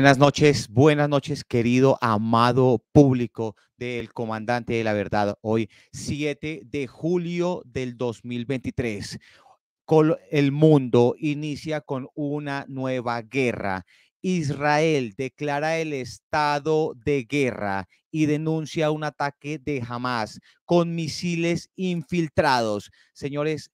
Buenas noches, buenas noches, querido amado público del Comandante de la Verdad. Hoy, 7 de julio del 2023, el mundo inicia con una nueva guerra. Israel declara el estado de guerra y denuncia un ataque de Hamas con misiles infiltrados. Señores,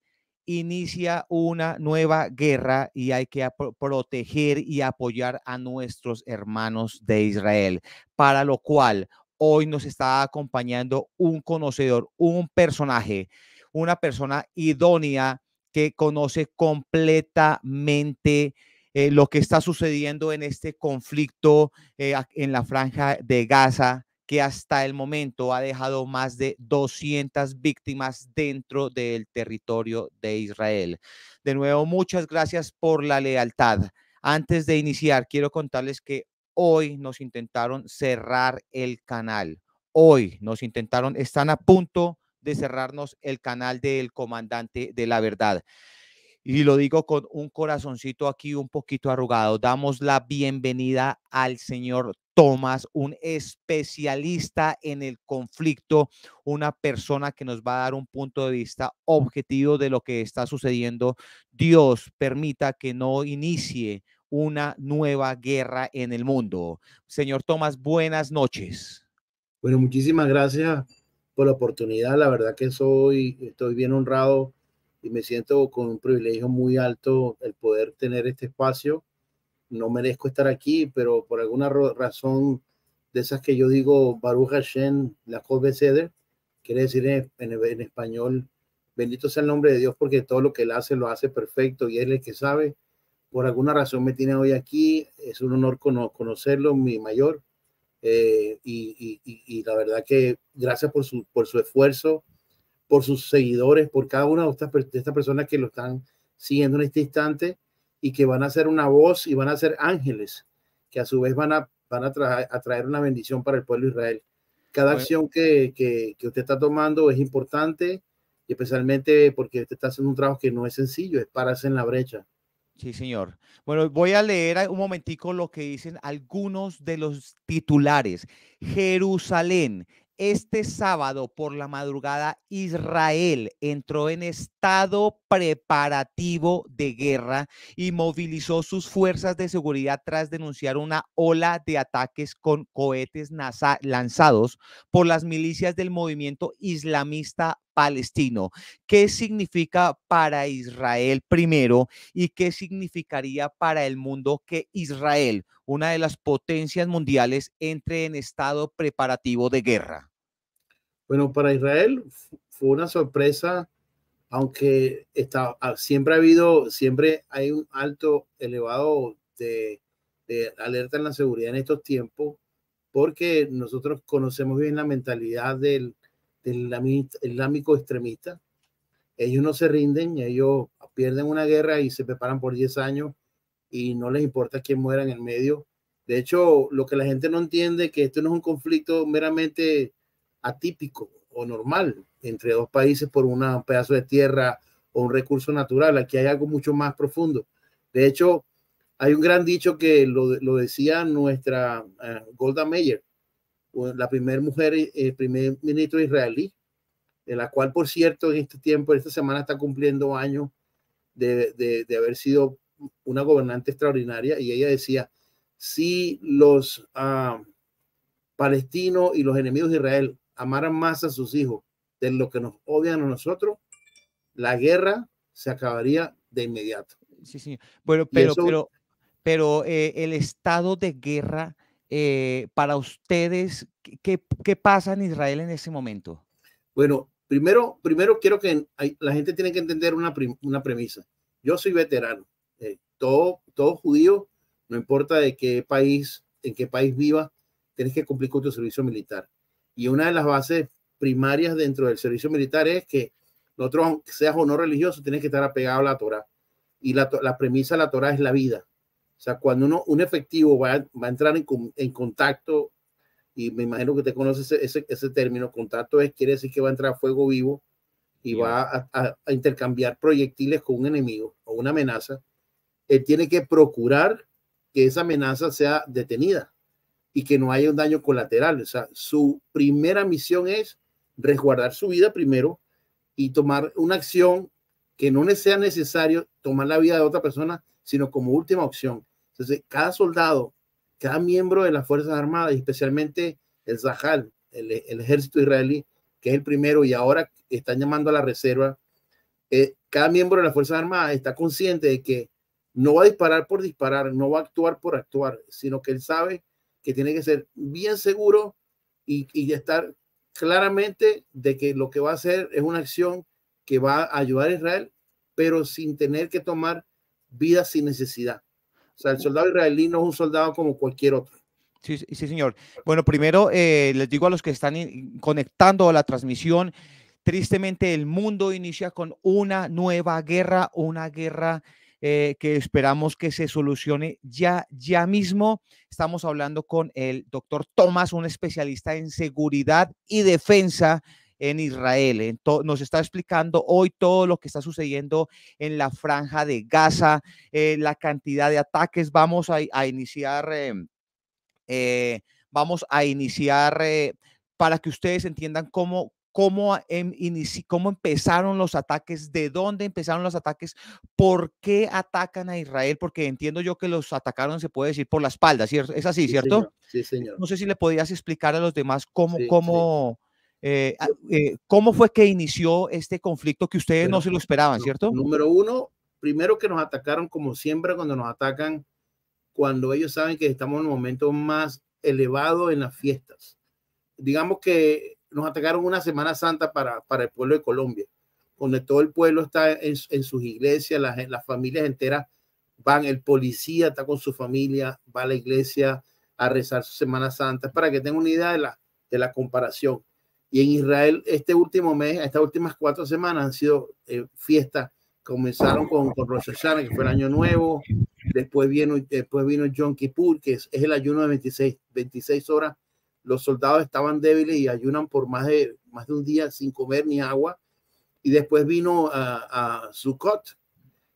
inicia una nueva guerra y hay que proteger y apoyar a nuestros hermanos de Israel, para lo cual hoy nos está acompañando un conocedor, un personaje, una persona idónea que conoce completamente eh, lo que está sucediendo en este conflicto eh, en la franja de Gaza que hasta el momento ha dejado más de 200 víctimas dentro del territorio de Israel. De nuevo, muchas gracias por la lealtad. Antes de iniciar, quiero contarles que hoy nos intentaron cerrar el canal. Hoy nos intentaron, están a punto de cerrarnos el canal del comandante de la verdad. Y lo digo con un corazoncito aquí un poquito arrugado. Damos la bienvenida al señor Tomás, un especialista en el conflicto, una persona que nos va a dar un punto de vista objetivo de lo que está sucediendo. Dios permita que no inicie una nueva guerra en el mundo. Señor Tomás, buenas noches. Bueno, muchísimas gracias por la oportunidad. La verdad que soy, estoy bien honrado y me siento con un privilegio muy alto el poder tener este espacio no merezco estar aquí, pero por alguna razón de esas que yo digo Baruch Hashem, la Ceder, quiere decir en, español, bendito sea el nombre de Dios porque todo lo que él hace lo hace perfecto y él es el que sabe. Por alguna razón me tiene hoy aquí, es un honor conocerlo, mi mayor, eh, y, la verdad que gracias por su, por su esfuerzo, por sus seguidores, por cada una de estas personas que lo están siguiendo en este instante y que van a ser una voz y van a ser ángeles, que a su vez van a, a, traer una bendición para el pueblo de Israel. Cada acción que, que, que, usted está tomando es importante, especialmente porque usted está haciendo un trabajo que no es sencillo, es pararse en la brecha. Sí, señor. Bueno, voy a leer un momentico lo que dicen algunos de los titulares. Jerusalén, este sábado por la madrugada, Israel entró en estado preparativo de guerra y movilizó sus fuerzas de seguridad tras denunciar una ola de ataques con cohetes lanzados por las milicias del movimiento islamista palestino. ¿Qué significa para Israel primero y qué significaría para el mundo que Israel, una de las potencias mundiales, entre en estado preparativo de guerra? Bueno, para Israel fue una sorpresa, aunque está, ah, siempre ha habido, siempre hay un alto elevado de, de alerta en la seguridad en estos tiempos, porque nosotros conocemos bien la mentalidad del, islámico extremista. Ellos no se rinden, ellos pierden una guerra y se preparan por 10 años y no les importa quién muera en el medio. De hecho, lo que la gente no entiende es que esto no es un conflicto meramente atípico o normal entre dos países por un pedazo de tierra o un recurso natural. Aquí hay algo mucho más profundo. De hecho, hay un gran dicho que lo, decía nuestra eh, Golda Meyer, la primera mujer, el eh, primer ministro israelí, de la cual, por cierto, en este tiempo, en esta semana está cumpliendo años de, haber sido una gobernante extraordinaria, y ella decía, si los ah, palestinos y los enemigos de Israel amaran más a sus hijos de lo que nos odian a nosotros, la guerra se acabaría de inmediato. Sí, sí. Bueno, pero, pero, eh, el estado de guerra eh, para ustedes, ¿qué, ¿qué, pasa en Israel en ese momento? Bueno, primero, primero quiero que la gente tiene que entender una, premisa. Yo soy veterano. Eh, todo, todo judío, no importa de qué país, en qué país viva, tienes que cumplir con tu servicio militar. Y una de las bases primarias dentro del servicio militar es que nosotros, aunque seas o no religioso, tienes que estar apegado a la Torah. Y la, la premisa de la Torah es la vida. O sea, cuando uno, un efectivo va, a entrar en, contacto, y me imagino que te conoces ese, término, contacto es, quiere decir que va a entrar a fuego vivo y va a, intercambiar proyectiles con un enemigo o una amenaza. Él tiene que procurar que esa amenaza sea detenida y que no haya un daño colateral. O sea, su primera misión es resguardar su vida primero y tomar una acción que no le sea necesario tomar la vida de otra persona, sino como última opción. Entonces, cada soldado, cada miembro de las Fuerzas Armadas, especialmente el Zahal, el, ejército israelí, que es el primero y ahora están llamando a la reserva, eh, cada miembro de las Fuerzas Armadas está consciente de que no va a disparar por disparar, no va a actuar por actuar, sino que él sabe que tiene que ser bien seguro y, y estar claramente de que lo que va a hacer es una acción que va a ayudar a Israel, pero sin tener que tomar vida sin necesidad. O sea, el soldado israelí no es un soldado como cualquier otro. Sí, sí, señor. Bueno, primero eh, les digo a los que están conectando a la transmisión, tristemente el mundo inicia con una nueva guerra, una guerra eh, que esperamos que se solucione ya, ya mismo. Estamos hablando con el doctor Tomás, un especialista en seguridad y defensa en Israel. En nos está explicando hoy todo lo que está sucediendo en la franja de Gaza, eh, la cantidad de ataques. Vamos a, iniciar, em, eh, vamos a iniciar eh, para que ustedes entiendan cómo, Cómo, em, cómo, empezaron los ataques, de dónde empezaron los ataques, por qué atacan a Israel, porque entiendo yo que los atacaron, se puede decir, por la espalda, ¿cierto? Es así, ¿cierto? Sí, señor. No sé si le podías explicar a los demás cómo, cómo, eh, eh, ¿Cómo fue que inició este conflicto que ustedes no se lo esperaban, cierto? Número uno, primero que nos atacaron como siempre cuando nos atacan, cuando ellos saben que estamos en un momento más elevado en las fiestas. Digamos que nos atacaron una Semana Santa para, para el pueblo de Colombia, donde todo el pueblo está en, sus iglesias, las, familias enteras van, el policía está con su familia, va a la iglesia a rezar su Semana Santa, para que tengan una idea de la, de la comparación y en Israel, este último mes, estas últimas cuatro semanas han sido eh, fiestas. Comenzaron con, con Rosh que fue el año nuevo. Después vino, después vino Yom Kippur, que es, el ayuno de 26, 26 horas. Los soldados estaban débiles y ayunan por más de, más de un día sin comer ni agua. Y después vino a, a Sukkot.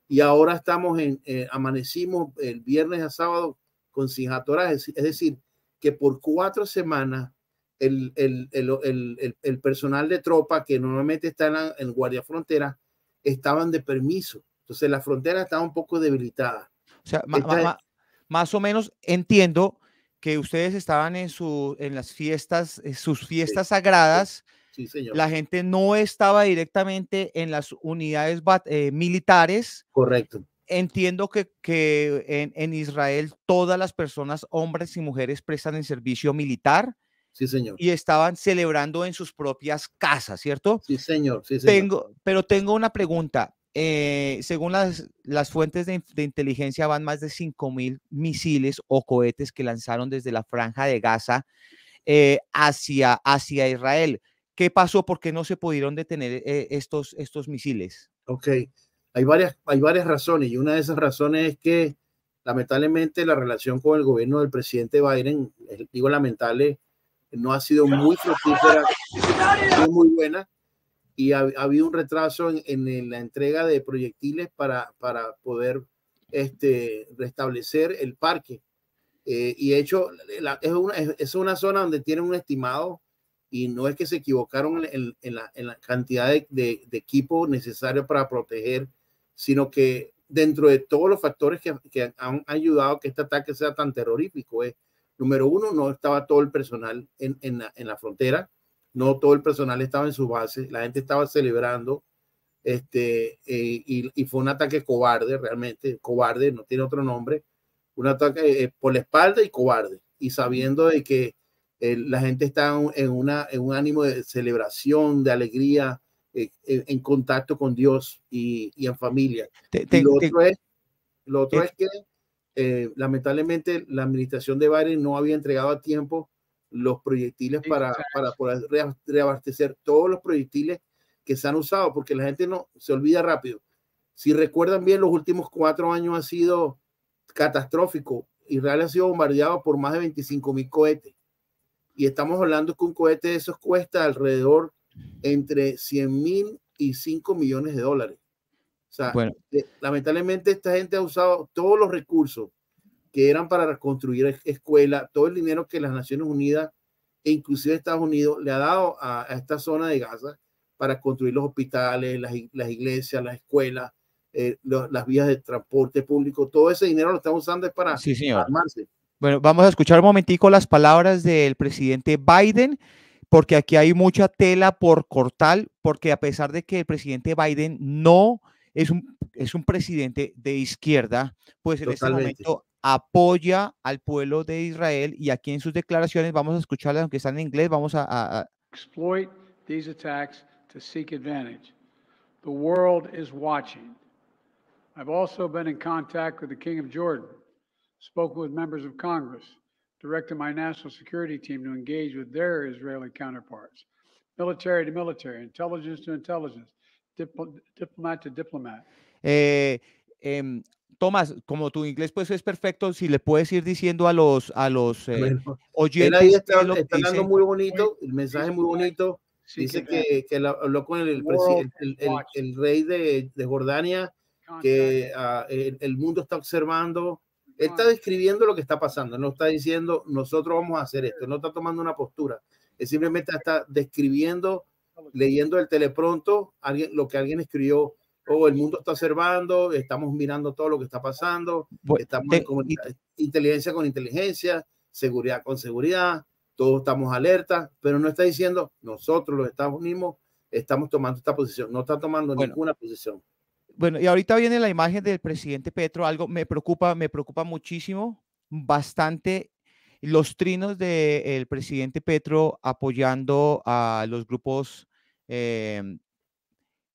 Y ahora estamos en, eh, amanecimos el viernes a sábado con Sinjatorá. Es, es decir, que por cuatro semanas el, el, el, el, personal de tropa que normalmente está en, la, guardia frontera estaban de permiso. Entonces la frontera estaba un poco debilitada. O sea, más o menos entiendo que ustedes estaban en, su, en las fiestas, sus fiestas sagradas. Sí, señor. La gente no estaba directamente en las unidades eh, militares. Correcto entiendo que, que en, en, Israel todas las personas, hombres y mujeres, prestan el servicio militar Sí, señor. Y estaban celebrando en sus propias casas, ¿cierto? Sí, señor. Sí, Tengo, pero tengo una pregunta. Eh, según las, fuentes de, inteligencia, van más de 5.000 misiles o cohetes que lanzaron desde la franja de Gaza eh, hacia, hacia Israel. ¿Qué pasó? ¿Por qué no se pudieron detener eh, estos, estos misiles? Ok, hay varias, hay varias razones y una de esas razones es que lamentablemente la relación con el gobierno del presidente Biden, digo lamentable, no ha sido muy fructífera, muy buena, y ha, habido un retraso en, la entrega de proyectiles para, poder este, restablecer el parque. Eh, y de hecho, es, una, es, una zona donde tienen un estimado y no es que se equivocaron en, la, cantidad de, equipo necesario para proteger, sino que dentro de todos los factores que, han ayudado a que este ataque sea tan terrorífico, es Número uno, no estaba todo el personal en, en, la, frontera, no todo el personal estaba en su base, la gente estaba celebrando, este, eh, y, fue un ataque cobarde, realmente, cobarde, no tiene otro nombre, un ataque eh, por la espalda y cobarde, y sabiendo de que eh, la gente está en, una, en un ánimo de celebración, de alegría, en contacto con Dios y, en familia. otro lo otro es que eh, lamentablemente la administración de Biden no había entregado a tiempo los proyectiles para, poder reabastecer todos los proyectiles que se han usado, porque la gente no se olvida rápido. Si recuerdan bien, los últimos cuatro años ha sido catastrófico. Israel ha sido bombardeado por más de 25 mil cohetes. Y estamos hablando que un cohete de esos cuesta alrededor entre 100 mil y 5 millones de dólares. O sea, eh, lamentablemente esta gente ha usado todos los recursos que eran para reconstruir escuelas, todo el dinero que las Naciones Unidas e inclusive Estados Unidos le ha dado a, esta zona de Gaza para construir los hospitales, las, iglesias, las escuelas, eh, las vías de transporte público. Todo ese dinero lo están usando para sí, armarse. Bueno, vamos a escuchar un momentico las palabras del presidente Biden porque aquí hay mucha tela por cortar, porque a pesar de que el presidente Biden no es un, presidente de izquierda, pues en este momento apoya al pueblo de Israel y aquí en sus declaraciones vamos a escucharlas, aunque están en inglés, vamos a, exploit these attacks to seek advantage. The world is watching. I've also been in contact with the King of Jordan, spoken with members of Congress, directed my national security team to engage with their Israeli counterparts, military to military, intelligence to intelligence, diplomat to diplomat. Eh, em, Tomás, como tu inglés pues es perfecto, si le puedes ir diciendo a los a los eh, oyentes. ahí está, está hablando muy bonito, el mensaje muy bonito. Dice que, habló con el, el, rey de, Jordania, que ah, el, mundo está observando. está describiendo lo que está pasando, no está diciendo nosotros vamos a hacer esto, no está tomando una postura, él simplemente está describiendo leyendo el telepronto, alguien, lo que alguien escribió, o oh, el mundo está observando, estamos mirando todo lo que está pasando, estamos con, inteligencia con inteligencia, seguridad con seguridad, todos estamos alerta, pero no está diciendo nosotros los Estados Unidos estamos tomando esta posición, no está tomando ninguna posición. Bueno, y ahorita viene la imagen del presidente Petro, algo me preocupa, me preocupa muchísimo, bastante los trinos del presidente Petro apoyando a los grupos Em,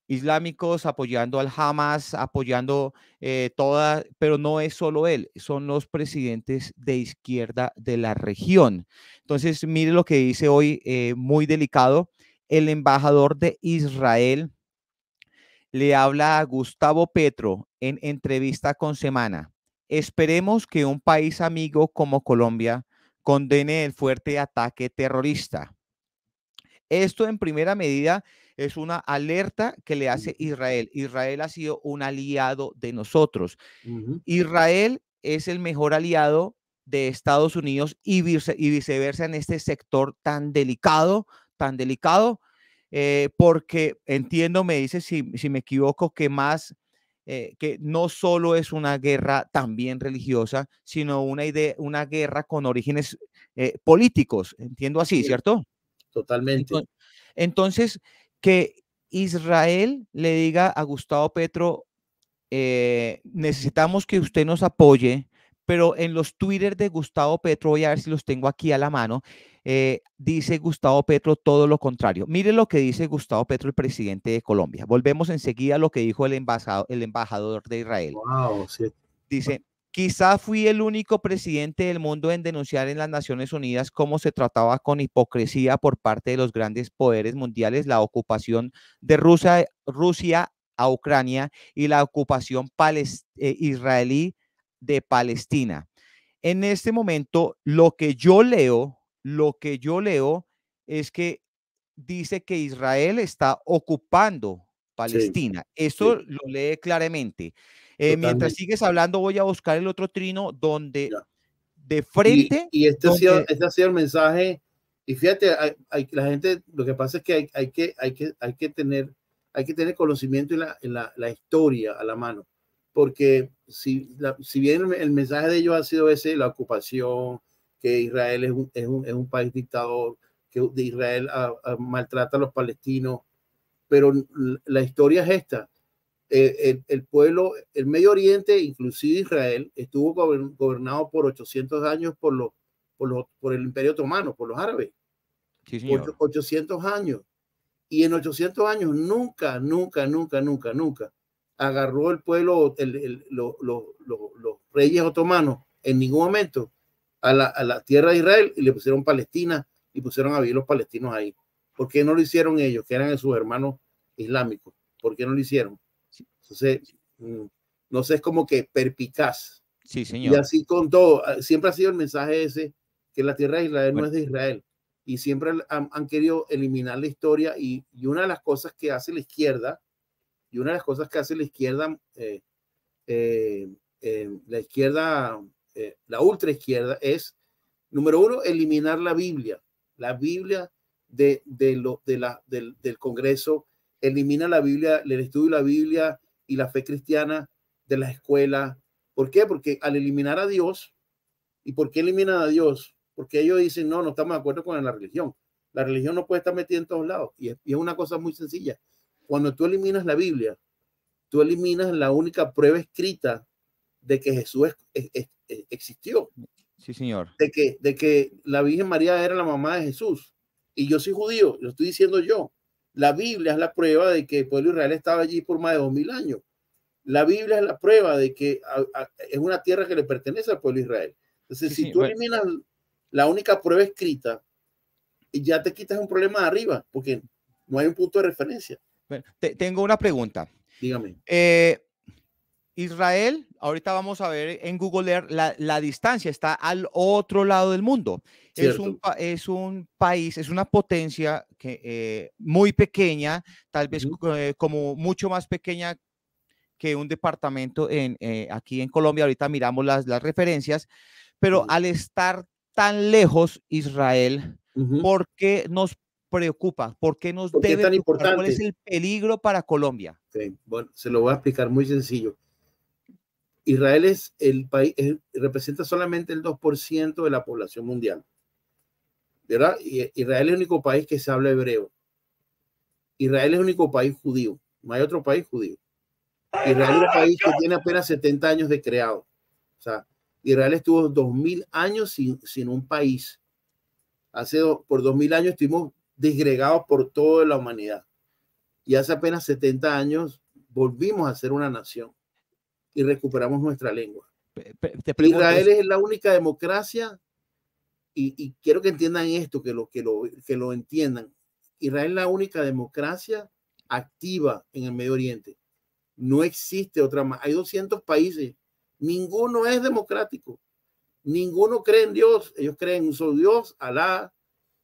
islámicos apoyando al Hamas, apoyando eh, todas, pero no es solo él, son los presidentes de izquierda de la región. Entonces, mire lo que dice hoy, eh, muy delicado, el embajador de Israel le habla a Gustavo Petro en entrevista con Semana. Esperemos que un país amigo como Colombia condene el fuerte ataque terrorista. Esto en primera medida es una alerta que le hace Israel. Israel ha sido un aliado de nosotros. Israel es el mejor aliado de Estados Unidos y, viceversa en este sector tan delicado, tan delicado, eh, porque entiendo, me dice si, me equivoco, que más eh, que no solo es una guerra también religiosa, sino una, una guerra con orígenes eh, políticos. Entiendo así, ¿cierto? Totalmente. Entonces, que Israel le diga a Gustavo Petro, eh, necesitamos que usted nos apoye, pero en los Twitter de Gustavo Petro, voy a ver si los tengo aquí a la mano, eh, dice Gustavo Petro todo lo contrario. Mire lo que dice Gustavo Petro, el presidente de Colombia. Volvemos enseguida a lo que dijo el embajador, el embajador de Israel. Dice, Quizá fui el único presidente del mundo en denunciar en las Naciones Unidas cómo se trataba con hipocresía por parte de los grandes poderes mundiales la ocupación de Rusia, a Ucrania y la ocupación eh, israelí de Palestina. En este momento, lo que yo leo, lo que yo leo es que dice que Israel está ocupando Palestina. Esto Eso lo lee claramente. Eh, mientras sigues hablando, voy a buscar el otro trino donde de frente. Y, esto este, ha sido, este ha sido, el mensaje. Y fíjate, hay, la gente, lo que pasa es que hay, que, hay, que, hay que tener hay que tener conocimiento en la, la, la historia a la mano. Porque si, si bien el mensaje de ellos ha sido ese, la ocupación, que Israel es un, es es un país dictador, que Israel ah, ah, maltrata a los palestinos, pero la historia es esta el, pueblo, el Medio Oriente, inclusive Israel, estuvo gobernado por 800 años por, por, el Imperio Otomano, por los árabes. 800 años. Y en 800 años nunca, nunca, nunca, nunca, nunca agarró el pueblo, los, reyes otomanos en ningún momento a la, a la, tierra de Israel y le pusieron Palestina y pusieron a vivir los palestinos ahí. ¿Por qué no lo hicieron ellos, que eran sus hermanos islámicos? ¿Por qué no lo hicieron? Entonces, mm, no sé, es como que perpicaz. Sí, señor. Y así con todo. Ah, siempre ha sido el mensaje ese, que la tierra de Israel no es de Israel. Y siempre han, querido eliminar la historia. Y, una de las cosas que hace la izquierda, y una de las cosas que hace la izquierda, eh, eh, eh, la izquierda, la ultra izquierda, es, número uno, eliminar la Biblia. La Biblia de, lo, de la, del, del Congreso, elimina la Biblia, el estudio de la Biblia y la fe cristiana de la escuela ¿Por qué? Porque al eliminar a Dios, ¿y por qué eliminan a Dios? Porque ellos dicen, no, no estamos de acuerdo con la religión. La religión no puede estar metida en todos lados. Y es, una cosa muy sencilla. Cuando tú eliminas la Biblia, tú eliminas la única prueba escrita de que Jesús existió. Sí, señor. De que, de que la Virgen María era la mamá de Jesús. Y yo soy judío, lo estoy diciendo yo. La Biblia es la prueba de que el pueblo de Israel estaba allí por más de dos mil años. La Biblia es la prueba de que es una tierra que le pertenece al pueblo de Israel. Entonces, si tú eliminas la única prueba escrita, ya te quitas un problema de arriba, porque no hay un punto de referencia. tengo una pregunta. Dígame. Eh, Israel Ahorita vamos a ver en Google Earth la, la distancia, está al otro lado del mundo. Es un, es un, país, es una potencia que, eh, muy pequeña, tal vez eh, como mucho más pequeña que un departamento en, eh, aquí en Colombia. Ahorita miramos las, las referencias, pero al estar tan lejos Israel, ¿por qué nos preocupa? ¿Por qué nos ¿Por qué debe tan importante? ¿Cuál es el peligro para Colombia? Bueno, se lo voy a explicar muy sencillo. Israel es el país, representa solamente el 2% de la población mundial. ¿verdad? Israel es el único país que se habla hebreo. Israel es el único país judío. No hay otro país judío. Israel es un país que tiene apenas 70 años de creado. O sea, Israel estuvo 2000 años sin, un país. Hace por 2000 años estuvimos disgregados por toda la humanidad. Y hace apenas 70 años volvimos a ser una nación y recuperamos nuestra lengua. Israel es la única democracia y, quiero que entiendan esto, que lo, que, lo, que lo entiendan. Israel es la única democracia activa en el Medio Oriente. No existe otra más. Hay 200 países. Ninguno es democrático. Ninguno cree en Dios. Ellos creen en un solo Dios, Alá,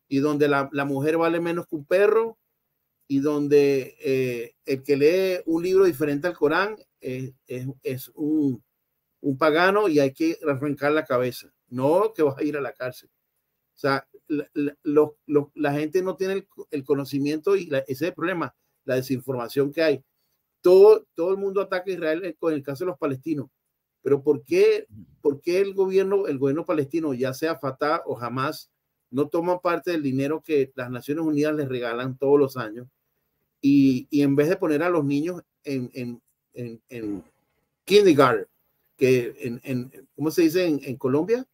y donde la, la mujer vale menos que un perro y donde eh, el que lee un libro diferente al Corán eh, es, un, pagano y hay que arrancar la cabeza. No que vas a ir a la cárcel. O sea, la, gente no tiene el, conocimiento y ese es el problema, la desinformación que hay. Todo, todo el mundo ataca a Israel con el caso de los palestinos. Pero ¿por qué, por el gobierno, el gobierno palestino, ya sea Fatah o Hamas, no toma parte del dinero que las Naciones Unidas les regalan todos los años? Y, en vez de poner a los niños en, en, kindergarten, que en, ¿cómo se dice en, Colombia?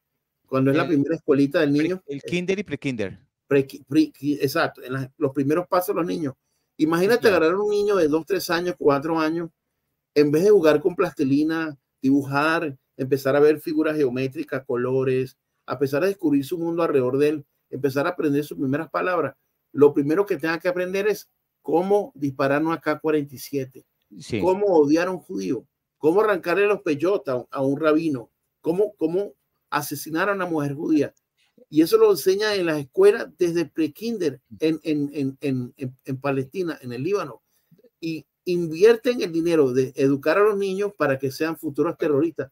Cuando es la primera escuelita del niño. el eh, kinder y pre-kinder. Pre, exacto, en los primeros pasos los niños. Imagínate agarrar a un niño de 2, 3 años, 4 años, en vez de jugar con plastilina, dibujar, empezar a ver figuras geométricas, colores, a pesar a descubrir su mundo alrededor de él, empezar a aprender sus primeras palabras. Lo primero que tenga que aprender es cómo dispararon a K-47, cómo odiar a un judío, cómo arrancarle los peyotas a un rabino, cómo, cómo asesinar a una mujer judía. Y eso lo enseña en las escuelas desde prekinder en, en, Palestina, en el Líbano. Y invierten el dinero de educar a los niños para que sean futuros terroristas.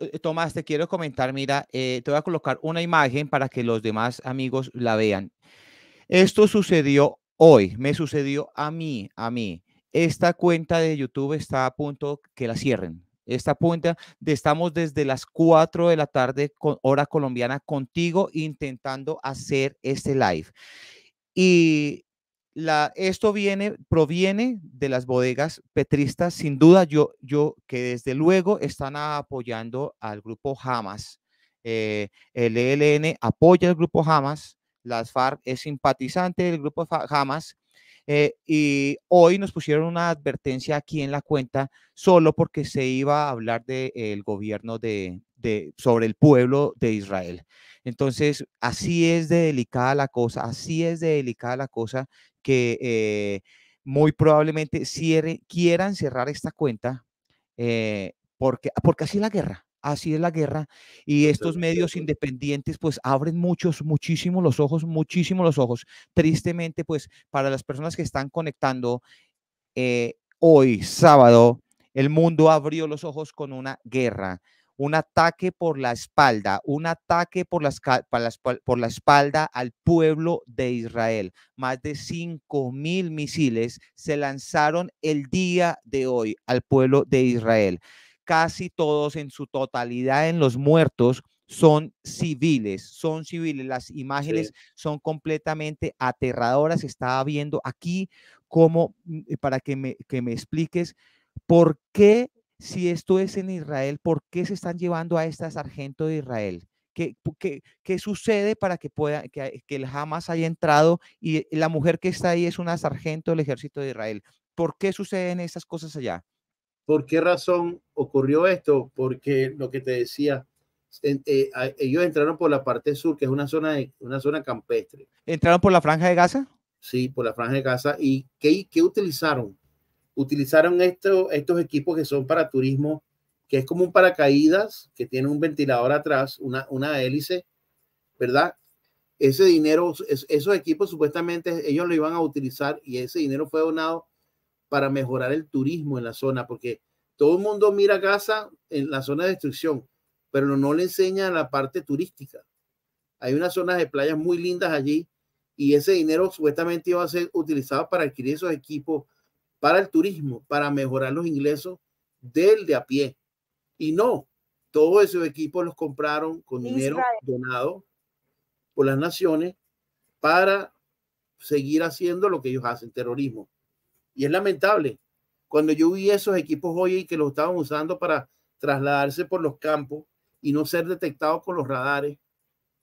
Eh, Tomás, te quiero comentar, mira, eh, te voy a colocar una imagen para que los demás amigos la vean. Esto sucedió Hoy me sucedió a mí, a mí. Esta cuenta de YouTube está a punto que la cierren. Esta cuenta, de, estamos desde las 4 de la tarde, con, hora colombiana, contigo intentando hacer este live. Y la, esto viene, proviene de las bodegas petristas, sin duda yo, yo que desde luego están apoyando al grupo Hamas. Eh, el ELN apoya al grupo Hamas, las FARC es simpatizante del grupo Hamas. Eh, y hoy nos pusieron una advertencia aquí en la cuenta solo porque se iba a hablar del gobierno de, sobre el pueblo de Israel. Entonces, así es de delicada la cosa, así es de delicada la cosa que eh, muy probablemente cierre, quieran cerrar esta cuenta eh, porque, porque así es la guerra así es la guerra y estos medios independientes pues abren muchos, muchísimos los ojos, muchísimo los ojos. Tristemente pues para las personas que están conectando eh, hoy, sábado, el mundo abrió los ojos con una guerra, un ataque por la espalda, un ataque por la, por la espalda al pueblo de Israel. Más de 5 mil misiles se lanzaron el día de hoy al pueblo de Israel casi todos en su totalidad en los muertos son civiles, son civiles. Las imágenes son completamente aterradoras. Estaba viendo aquí como mm, eh, para que me, que me expliques, ¿por qué, si esto es en Israel, por qué se están llevando a esta sargento de Israel? ¿Qué, qué, sucede para que, pueda, que, que el Hamas haya entrado y la mujer que está ahí es una sargento del ejército de Israel? ¿Por qué suceden estas cosas allá? ¿Por qué razón ocurrió esto? Porque lo que te decía, eh, ellos entraron por la parte sur, que es una zona, de, una zona campestre. ¿Entraron por la franja de Gaza? Sí, por la franja de Gaza. ¿Y qué, qué utilizaron? Utilizaron estos equipos que son para turismo, que es como un paracaídas, que tiene un ventilador atrás, una, una hélice, ¿verdad? Ese dinero, esos equipos supuestamente ellos lo iban a utilizar y ese dinero fue donado para mejorar el turismo en la zona, porque todo el mundo mira Gaza en la zona de destrucción, pero no, le enseña la parte turística. Hay unas zonas de playas muy lindas allí y ese dinero supuestamente iba a ser utilizado para adquirir esos equipos para el turismo, para mejorar los ingresos del de a pie. Y no, todos esos equipos los compraron con dinero donado por las naciones para seguir haciendo lo que ellos hacen, terrorismo. Y es lamentable. Cuando yo vi esos equipos hoy que los estaban usando para trasladarse por los campos y no ser detectados con los radares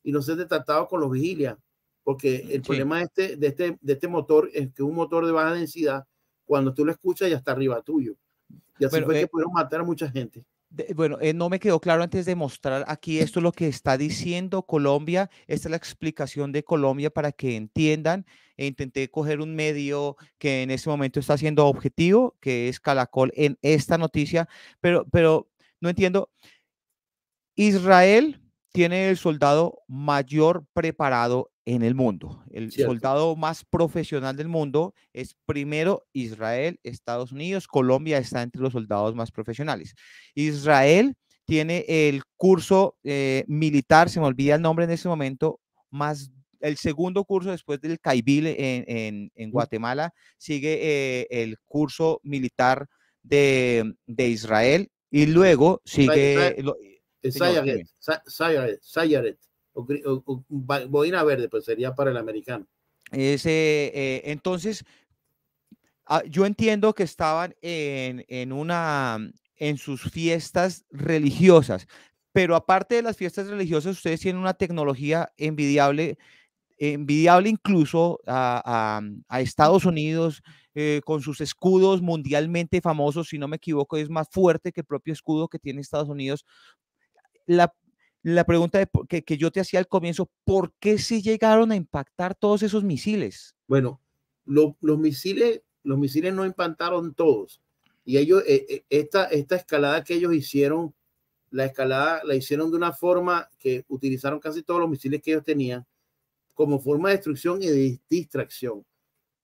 y no ser detectados con los vigilias, porque el problema de este, de, este, de este motor es que un motor de baja densidad, cuando tú lo escuchas, ya está arriba tuyo. Y así fue que eh, pudieron matar a mucha gente bueno, eh, no me quedó claro antes de mostrar aquí esto lo que está diciendo Colombia. Esta es la explicación de Colombia para que entiendan. E intenté coger un medio que en este momento está siendo objetivo, que es Calacol en esta noticia, pero, pero no entiendo. Israel tiene el soldado mayor preparado en el mundo. El soldado más profesional del mundo es primero Israel, Estados Unidos, Colombia está entre los soldados más profesionales. Israel tiene el curso eh, militar, se me olvida el nombre en ese momento, más el segundo curso después del Caibil en, Guatemala, sigue eh, el curso militar de, Israel y luego sigue... Eh, Sayaret Sayaret Sayaret o, boina verde, pues sería para el americano. Eh, entonces, ah, yo entiendo que estaban en, una, en sus fiestas religiosas, pero aparte de las fiestas religiosas, ustedes tienen una tecnología envidiable, envidiable incluso a, Estados Unidos, eh, con sus escudos mundialmente famosos, si no me equivoco, es más fuerte que el propio escudo que tiene Estados Unidos. La, la pregunta que, yo te hacía al comienzo, ¿por qué se llegaron a impactar todos esos misiles? Bueno, los misiles, los misiles no impactaron todos. Y ellos, eh, eh, esta, esta escalada que ellos hicieron, la escalada la hicieron de una forma que utilizaron casi todos los misiles que ellos tenían como forma de destrucción y de distracción.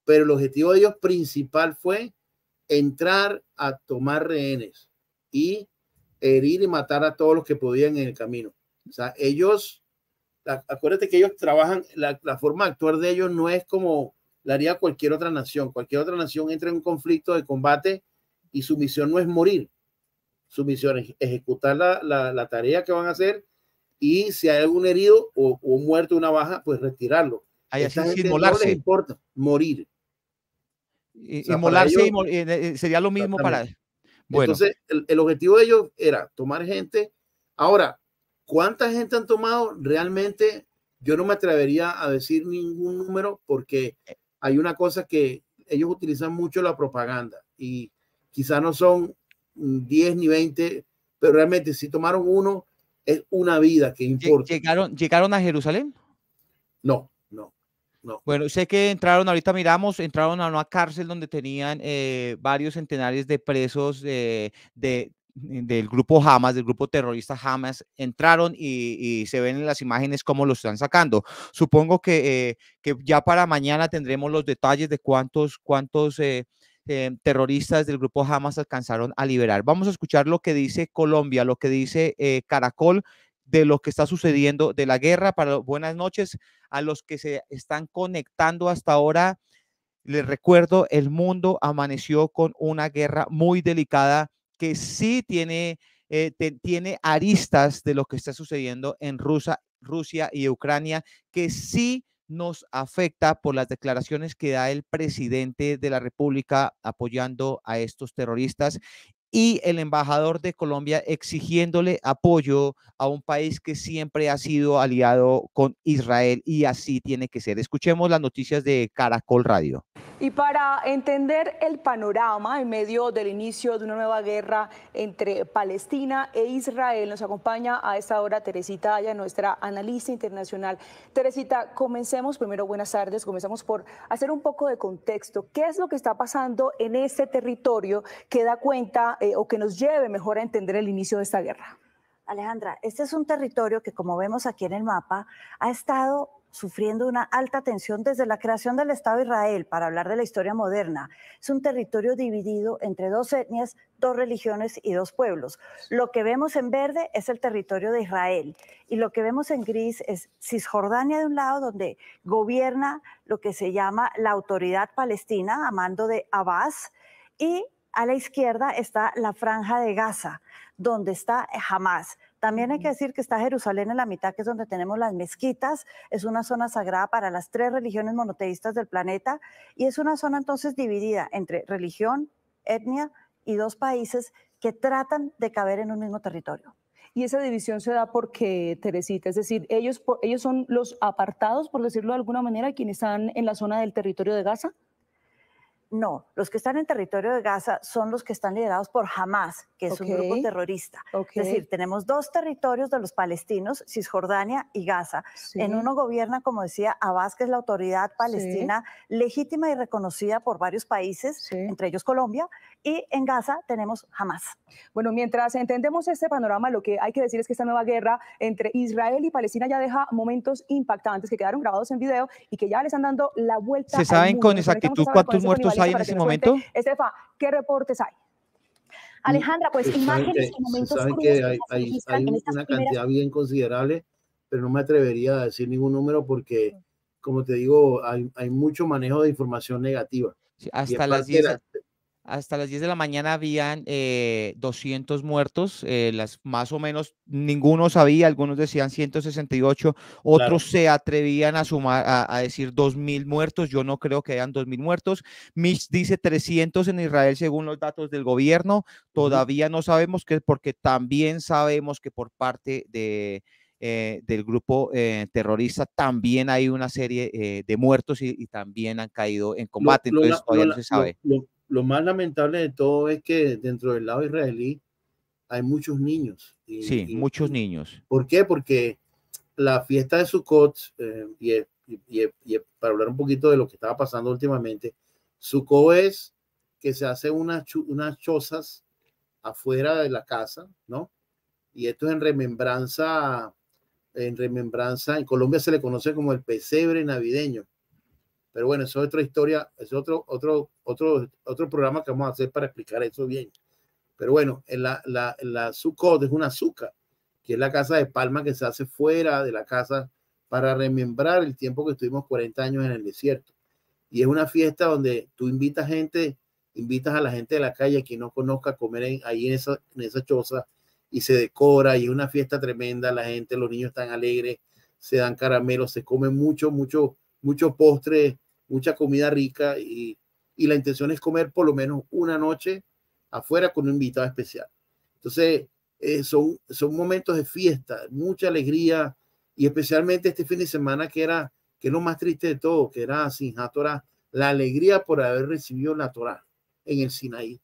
Pero el objetivo de ellos principal fue entrar a tomar rehenes y herir y matar a todos los que podían en el camino. O sea, ellos, acuérdate que ellos trabajan, la, la forma de actuar de ellos no es como la haría cualquier otra nación. Cualquier otra nación entra en un conflicto de combate y su misión no es morir. Su misión es ejecutar la, la, la tarea que van a hacer y si hay algún herido o, o muerto, una baja, pues retirarlo. Ahí así no les importa morir. Y, eh, eh, sería lo mismo para... Bueno. Entonces, el, el objetivo de ellos era tomar gente. Ahora, ¿Cuánta gente han tomado? Realmente yo no me atrevería a decir ningún número porque hay una cosa que ellos utilizan mucho la propaganda y quizá no son 10 ni 20, pero realmente si tomaron uno, es una vida que importa. ¿Llegaron, llegaron a Jerusalén? No, no. No. Bueno, sé que entraron, ahorita miramos, entraron a una cárcel donde tenían eh, varios centenares de presos eh, de eh, del grupo Hamas, del grupo terrorista Hamas, entraron y, se ven en las imágenes cómo los están sacando. Supongo eh, que, ya para mañana tendremos los detalles de cuántos, cuántos eh, em, terroristas del grupo Hamas alcanzaron a liberar. Vamos a escuchar lo que dice Colombia, lo que dice Caracol de lo que está sucediendo, de la guerra. Para, buenas noches a los que se están conectando hasta ahora. Les recuerdo, el mundo amaneció con una guerra muy delicada que sí tiene, eh, tiene aristas de lo que está sucediendo en Rusia, Rusia y Ucrania, que sí nos afecta por las declaraciones que da el presidente de la República apoyando a estos terroristas y el embajador de Colombia exigiéndole apoyo a un país que siempre ha sido aliado con Israel y así tiene que ser. Escuchemos las noticias de Caracol Radio. Y para entender el panorama en medio del inicio de una nueva guerra entre Palestina e Israel, nos acompaña a esta hora Teresita Aya, nuestra analista internacional. Teresita, comencemos primero, buenas tardes, comenzamos por hacer un poco de contexto. ¿Qué es lo que está pasando en este territorio que da cuenta eh, o que nos lleve mejor a entender el inicio de esta guerra? Alejandra, este es un territorio que como vemos aquí en el mapa ha estado sufriendo una alta tensión desde la creación del Estado de Israel, para hablar de la historia moderna. Es un territorio dividido entre dos etnias, dos religiones y dos pueblos. Lo que vemos en verde es el territorio de Israel y lo que vemos en gris es Cisjordania de un lado, donde gobierna lo que se llama la autoridad palestina a mando de Abbas, y a la izquierda está la franja de Gaza, donde está Hamas. También hay que decir que está Jerusalén en la mitad, que es donde tenemos las mezquitas, es una zona sagrada para las tres religiones monoteístas del planeta y es una zona entonces dividida entre religión, etnia y dos países que tratan de caber en un mismo territorio. Y esa división se da porque, Teresita, es decir, ellos, ellos son los apartados, por decirlo de alguna manera, quienes están en la zona del territorio de Gaza. No, los que están en territorio de Gaza son los que están liderados por Hamas, que es un grupo terrorista. Es decir, tenemos dos territorios de los palestinos, Cisjordania y Gaza. En uno gobierna, como decía Abbas, que es la autoridad palestina legítima y reconocida por varios países, entre ellos Colombia, y en Gaza tenemos Hamas. Bueno, mientras entendemos este panorama, lo que hay que decir es que esta nueva guerra entre Israel y Palestina ya deja momentos impactantes que quedaron grabados en video y que ya les están dando la vuelta. Se saben con exactitud cuántos muertos hay en ese momento? Estefa, ¿qué reportes hay? Mm, Alejandra, pues, imágenes y momentos saben que hay, una cantidad bien considerable, pero no me atrevería a decir ningún número porque, como te digo, hay, mucho manejo de información negativa. hasta las 10 hasta las 10 de la mañana habían 200 eh, muertos, eh, las, más o menos ninguno sabía, algunos decían 168, otros se atrevían a sumar, a, decir decir 2.000 muertos, yo no creo que hayan 2.000 muertos, Mitch dice 300 en Israel según los datos del gobierno, todavía no sabemos qué, porque también sabemos que por parte de, eh, del grupo terrorista, también hay una serie de muertos y, también han caído en combate, entonces todavía no se sabe lo más lamentable de todo es que dentro del lado israelí hay muchos niños. sí, muchos niños. ¿Por qué? Porque la fiesta de Sukkot, eh, y, para hablar un poquito de lo que estaba pasando últimamente, Sukkot es que se hacen unas, unas chozas afuera de la casa, ¿no? Y esto es en remembranza, en remembranza, en Colombia se le conoce como el pesebre navideño. Pero bueno, eso es otra historia, es otro, otro, otro, otro programa que vamos a hacer para explicar eso bien. Pero bueno, en la, la, es una azúcar, que es la casa de palma que se hace fuera de la casa para remembrar el tiempo que estuvimos 40 años en el desierto. Y es una fiesta donde tú invitas gente, invitas a la gente de la calle que no conozca a comer ahí en esa, en esa choza y se decora y es una fiesta tremenda, la gente, los niños están alegres, se dan caramelos, se come mucho, mucho, mucho postre mucha comida rica y, la intención es comer por lo menos una noche afuera con un invitado especial. Entonces, eh, son, son momentos de fiesta, mucha alegría y especialmente este fin de semana que era, que lo más triste de todo, que era Sinjatora, la alegría por haber recibido la Torah en el Sinaí.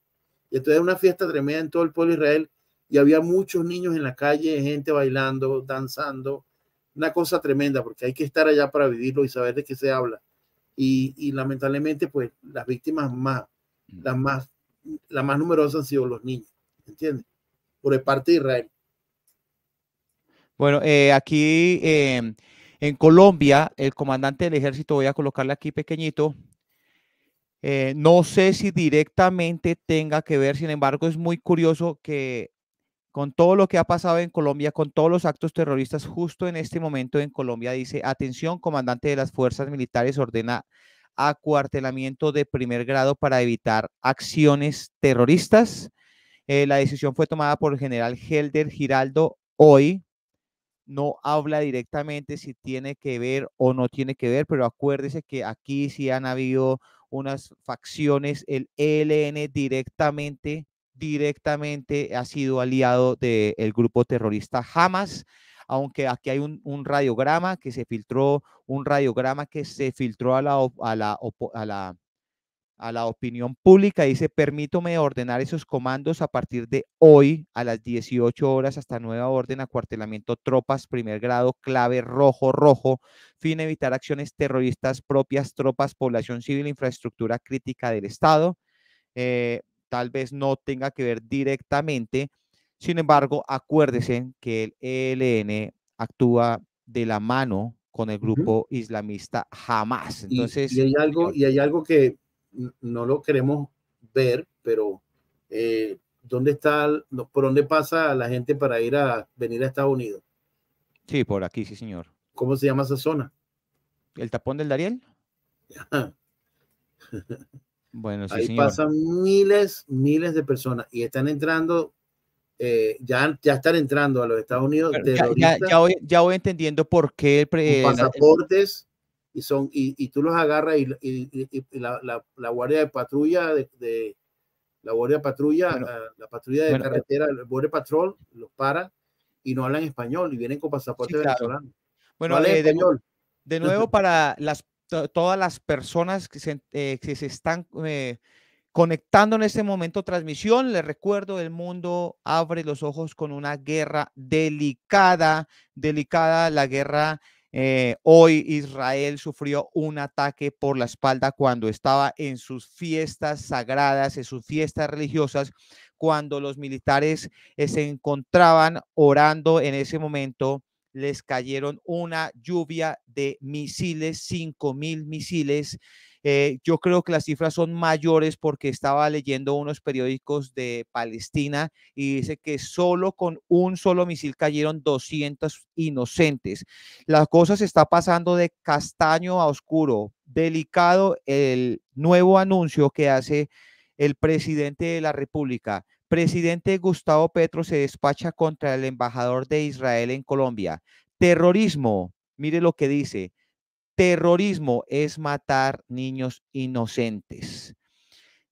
Y entonces una fiesta tremenda en todo el pueblo de Israel y había muchos niños en la calle, gente bailando, danzando, una cosa tremenda, porque hay que estar allá para vivirlo y saber de qué se habla. Y, y lamentablemente, pues las víctimas más, mm. las más, las más numerosas han sido los niños, ¿entiendes? Por el parte de Israel. Bueno, eh, aquí eh, en Colombia, el comandante del ejército, voy a colocarle aquí pequeñito, eh, no sé si directamente tenga que ver, sin embargo, es muy curioso que con todo lo que ha pasado en Colombia, con todos los actos terroristas justo en este momento en Colombia, dice, atención, comandante de las fuerzas militares ordena acuartelamiento de primer grado para evitar acciones terroristas. Eh, la decisión fue tomada por el general Helder Giraldo hoy. No habla directamente si tiene que ver o no tiene que ver, pero acuérdese que aquí sí han habido unas facciones, el ELN directamente directamente ha sido aliado del grupo terrorista Hamas, aunque aquí hay un, radiograma que se filtró, un radiograma que se filtró a la, a la, a la, a la opinión pública, dice, permítome ordenar esos comandos a partir de hoy a las 18 horas hasta nueva orden, acuartelamiento tropas, primer grado, clave rojo, rojo, fin evitar acciones terroristas propias, tropas, población civil, infraestructura crítica del Estado. Eh, tal vez no tenga que ver directamente. Sin embargo, acuérdense que el ELN actúa de la mano con el grupo islamista jamás. Entonces, y, hay algo, y hay algo que no lo queremos ver, pero eh, ¿dónde está, por dónde pasa la gente para ir a venir a Estados Unidos? Sí, por aquí, sí, señor. ¿Cómo se llama esa zona? ¿El tapón del Dariel? Bueno, sí, Ahí pasan miles, miles de personas y están entrando, eh, ya, ya están entrando a los Estados Unidos. Ya, voy, entendiendo por qué eh, pasaportes y son y, tú los agarras y, la, guardia de patrulla de, la guardia de patrulla, ah, la, patrulla de eh, carretera, el border patrol los para y no hablan español y vienen con pasaporte venezolano. Bueno, De, de nuevo para las todas las personas que se, eh, están eh, conectando en este momento transmisión. Les recuerdo, el mundo abre los ojos con una guerra delicada, delicada la guerra. Eh, hoy Israel sufrió un ataque por la espalda cuando estaba en sus fiestas sagradas, en sus fiestas religiosas, cuando los militares se encontraban orando en ese momento les cayeron una lluvia de misiles, 5.000 mil misiles. Eh, yo creo que las cifras son mayores porque estaba leyendo unos periódicos de Palestina y dice que solo con un solo misil cayeron 200 inocentes. La cosa se está pasando de castaño a oscuro. Delicado el nuevo anuncio que hace el presidente de la República. Presidente Gustavo Petro se despacha contra el embajador de Israel en Colombia. Terrorismo, mire lo que dice. Terrorismo es matar niños inocentes.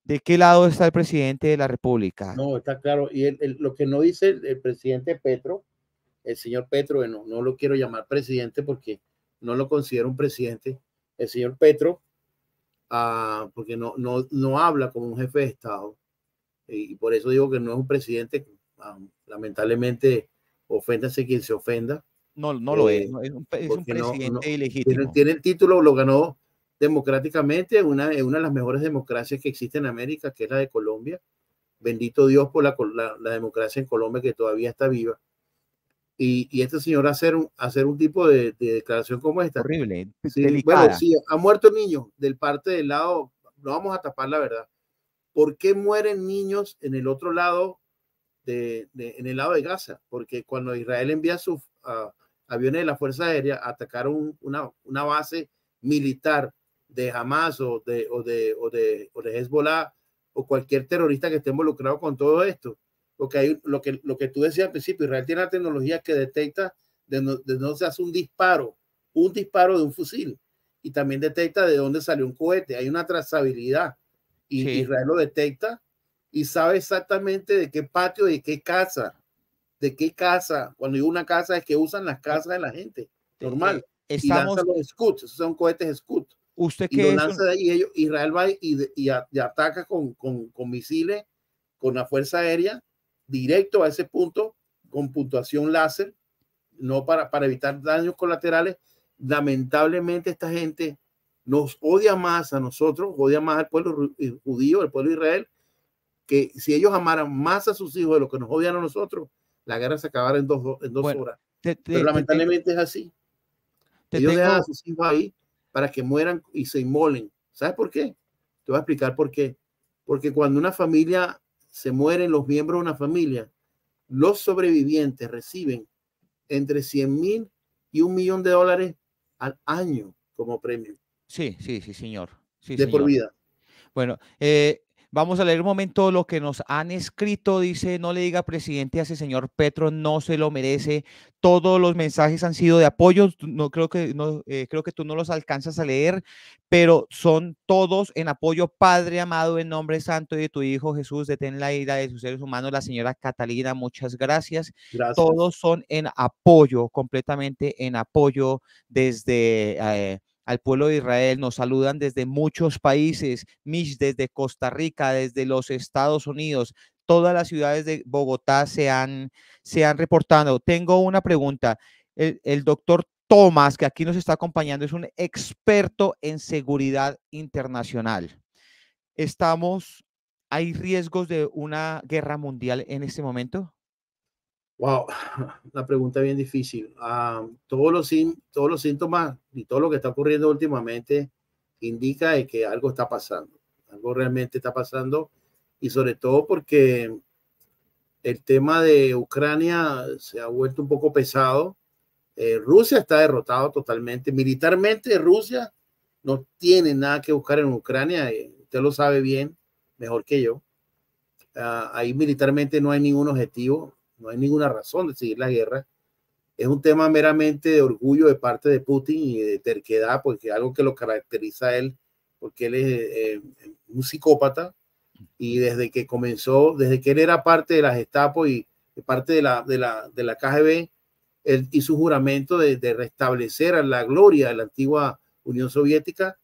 ¿De qué lado está el presidente de la República? No, está claro. Y lo que no dice el, presidente Petro, el señor Petro, no, no lo quiero llamar presidente porque no lo considero un presidente, el señor Petro, ah, porque no, no, no habla como un jefe de Estado, y por eso digo que no es un presidente, ah, lamentablemente, oféndase quien se ofenda. No, no lo es, eh, es un, es un presidente no, Tiene, el título, lo ganó democráticamente, una, una de las mejores democracias que existe en América, que es la de Colombia. Bendito Dios por la, la, democracia en Colombia que todavía está viva. Y, y este señor hacer un, hacer un tipo de, declaración como esta. Horrible, sí, bueno, sí, ha muerto niño del parte del lado, no vamos a tapar la verdad ¿Por qué mueren niños en el otro lado, de, en el lado de Gaza? Porque cuando Israel envía sus ah, aviones de la Fuerza Aérea a atacar una, una, base militar de Hamas o de, o de, o de, o de Hezbollah o cualquier terrorista que esté involucrado con todo esto, porque hay, lo que, lo que tú decías al principio, Israel tiene la tecnología que detecta de, no, se hace un disparo, un disparo de un fusil y también detecta de dónde salió un cohete. Hay una trazabilidad Israel lo detecta y sabe exactamente de qué patio, de qué casa, de qué casa. Cuando digo una casa es que usan las casas de la gente, normal. Y lanzan los scouts, son cohetes scouts. Usted que y lanza de ahí, Israel va y, ataca con, con, misiles, con la fuerza aérea, directo a ese punto, con puntuación láser, no para, para evitar daños colaterales. Lamentablemente esta gente nos odia más a nosotros, odia más al pueblo eh, judío, al pueblo de Israel, que si ellos amaran más a sus hijos de lo que nos odian a nosotros, la guerra se acabara en dos, horas. Pero lamentablemente es así. ellos tengo... dejan a sus hijos ahí para que mueran y se inmolen. ¿Sabes por qué? Te voy a explicar por qué. Porque cuando una familia se mueren los miembros de una familia, los sobrevivientes reciben entre 100 mil y un millón de dólares al año como premio. Sí, sí, sí, señor. de por vida. Bueno, eh, Vamos a leer un momento lo que nos han escrito. Dice, no le diga presidente a ese señor Petro, no se lo merece. Todos los mensajes han sido de apoyo. No creo que no eh, creo que tú no los alcanzas a leer, pero son todos en apoyo, Padre amado, en nombre santo de tu Hijo Jesús, detén la ira de sus seres humanos. La señora Catalina, muchas gracias. gracias. Todos son en apoyo, completamente en apoyo desde. Eh, al pueblo de Israel. Nos saludan desde muchos países, Mish desde Costa Rica, desde los Estados Unidos. Todas las ciudades de Bogotá se han, se han reportado. Tengo una pregunta. El, doctor Thomas, que aquí nos está acompañando, es un experto en seguridad internacional. Estamos, ¿hay riesgos de una guerra mundial en este momento? Wow, la pregunta bien difícil. Ah, todos, los, todos los síntomas y todo lo que está ocurriendo últimamente indica de que algo está pasando, algo realmente está pasando y sobre todo porque el tema de Ucrania se ha vuelto un poco pesado. Eh, Rusia está derrotado totalmente. Militarmente Rusia no tiene nada que buscar en Ucrania. Eh, usted lo sabe bien, mejor que yo. Ah, ahí militarmente no hay ningún objetivo no hay ninguna razón de seguir la guerra. Es un tema meramente de orgullo de parte de Putin y de terquedad, porque es algo que lo caracteriza a él, porque él es eh, un psicópata y desde que comenzó, desde que él era parte de las Gestapo y parte de la, de la, de la KGB, él hizo un juramento de, restablecer a la gloria de la antigua Unión Soviética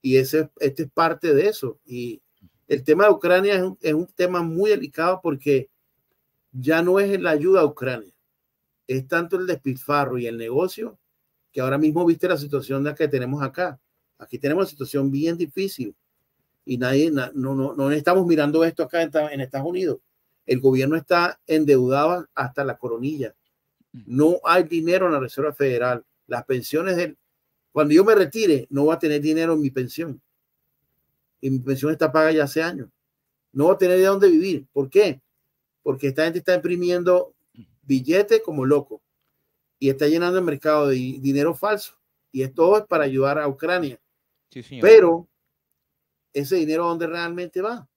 y ese, este es parte de eso. Y el tema de Ucrania es un tema muy delicado porque ya no es la ayuda a Ucrania, es tanto el despilfarro y el negocio que ahora mismo viste la situación la que tenemos acá. Aquí tenemos una situación bien difícil y nadie, no, no, no, estamos mirando esto acá en, en, Estados Unidos. El gobierno está endeudado hasta la coronilla. No hay dinero en la Reserva Federal. Las pensiones del... Cuando yo me retire, no va a tener dinero en mi pensión. Y mi pensión está paga ya hace años. No va a tener de dónde vivir. ¿Por qué? porque esta gente está imprimiendo billetes como loco y está llenando el mercado de dinero falso. Y esto es para ayudar a Ucrania. Pero ese dinero, ¿dónde realmente va?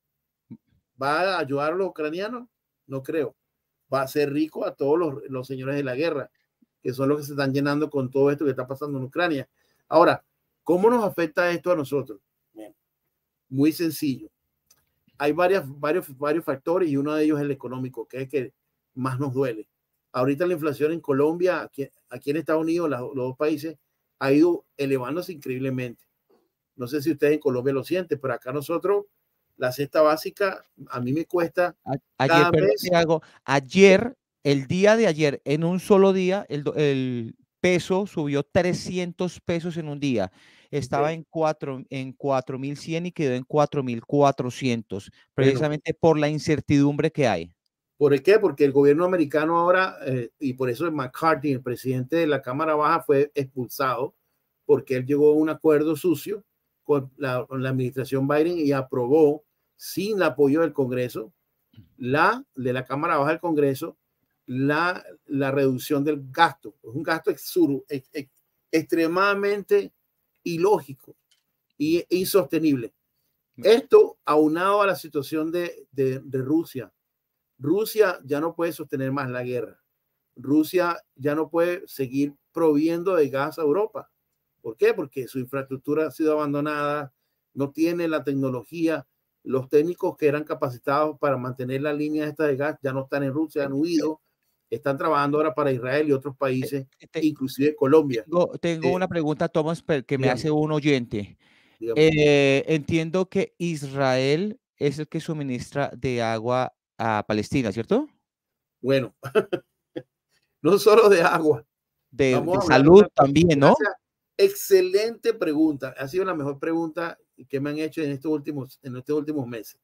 ¿Va a ayudar a los ucranianos? No creo. Va a ser rico a todos los, señores de la guerra, que son los que se están llenando con todo esto que está pasando en Ucrania. Ahora, ¿cómo nos afecta esto a nosotros? Muy sencillo hay varias, varios, varios factores y uno de ellos es el económico, que es que más nos duele. Ahorita la inflación en Colombia, aquí, en Estados Unidos, los dos países, ha ido elevándose increíblemente. No sé si ustedes en Colombia lo sienten, pero acá nosotros, la cesta básica, a mí me cuesta. Ayer, ayer, el día de ayer, en un solo día, el, el peso subió 300 pesos en un día estaba en 4 en 4100 y quedó en 4400, precisamente por la incertidumbre que hay. ¿Por qué? Porque el gobierno americano ahora, eh, y por eso McCarthy, el presidente de la Cámara Baja, fue expulsado porque él llegó a un acuerdo sucio con la, administración Biden y aprobó, sin el apoyo del Congreso, la de la Cámara Baja del Congreso, la, la reducción del gasto. Es un gasto extremadamente ilógico y e insostenible. Esto aunado a la situación de, Rusia. Rusia ya no puede sostener más la guerra. Rusia ya no puede seguir proviendo de gas a Europa. ¿Por qué? Porque su infraestructura ha sido abandonada, no tiene la tecnología, los técnicos que eran capacitados para mantener la línea esta de gas ya no están en Rusia, han huido, están trabajando ahora para Israel y otros países, eh, inclusive Colombia. Tengo, tengo eh, una pregunta, Thomas, que me hace un oyente. Eh, entiendo que Israel es el que suministra de agua a Palestina, ¿cierto? Bueno, no solo de agua. De, de salud también, ¿no? Excelente pregunta. Ha sido la mejor pregunta que me han hecho en estos últimos, en estos últimos meses.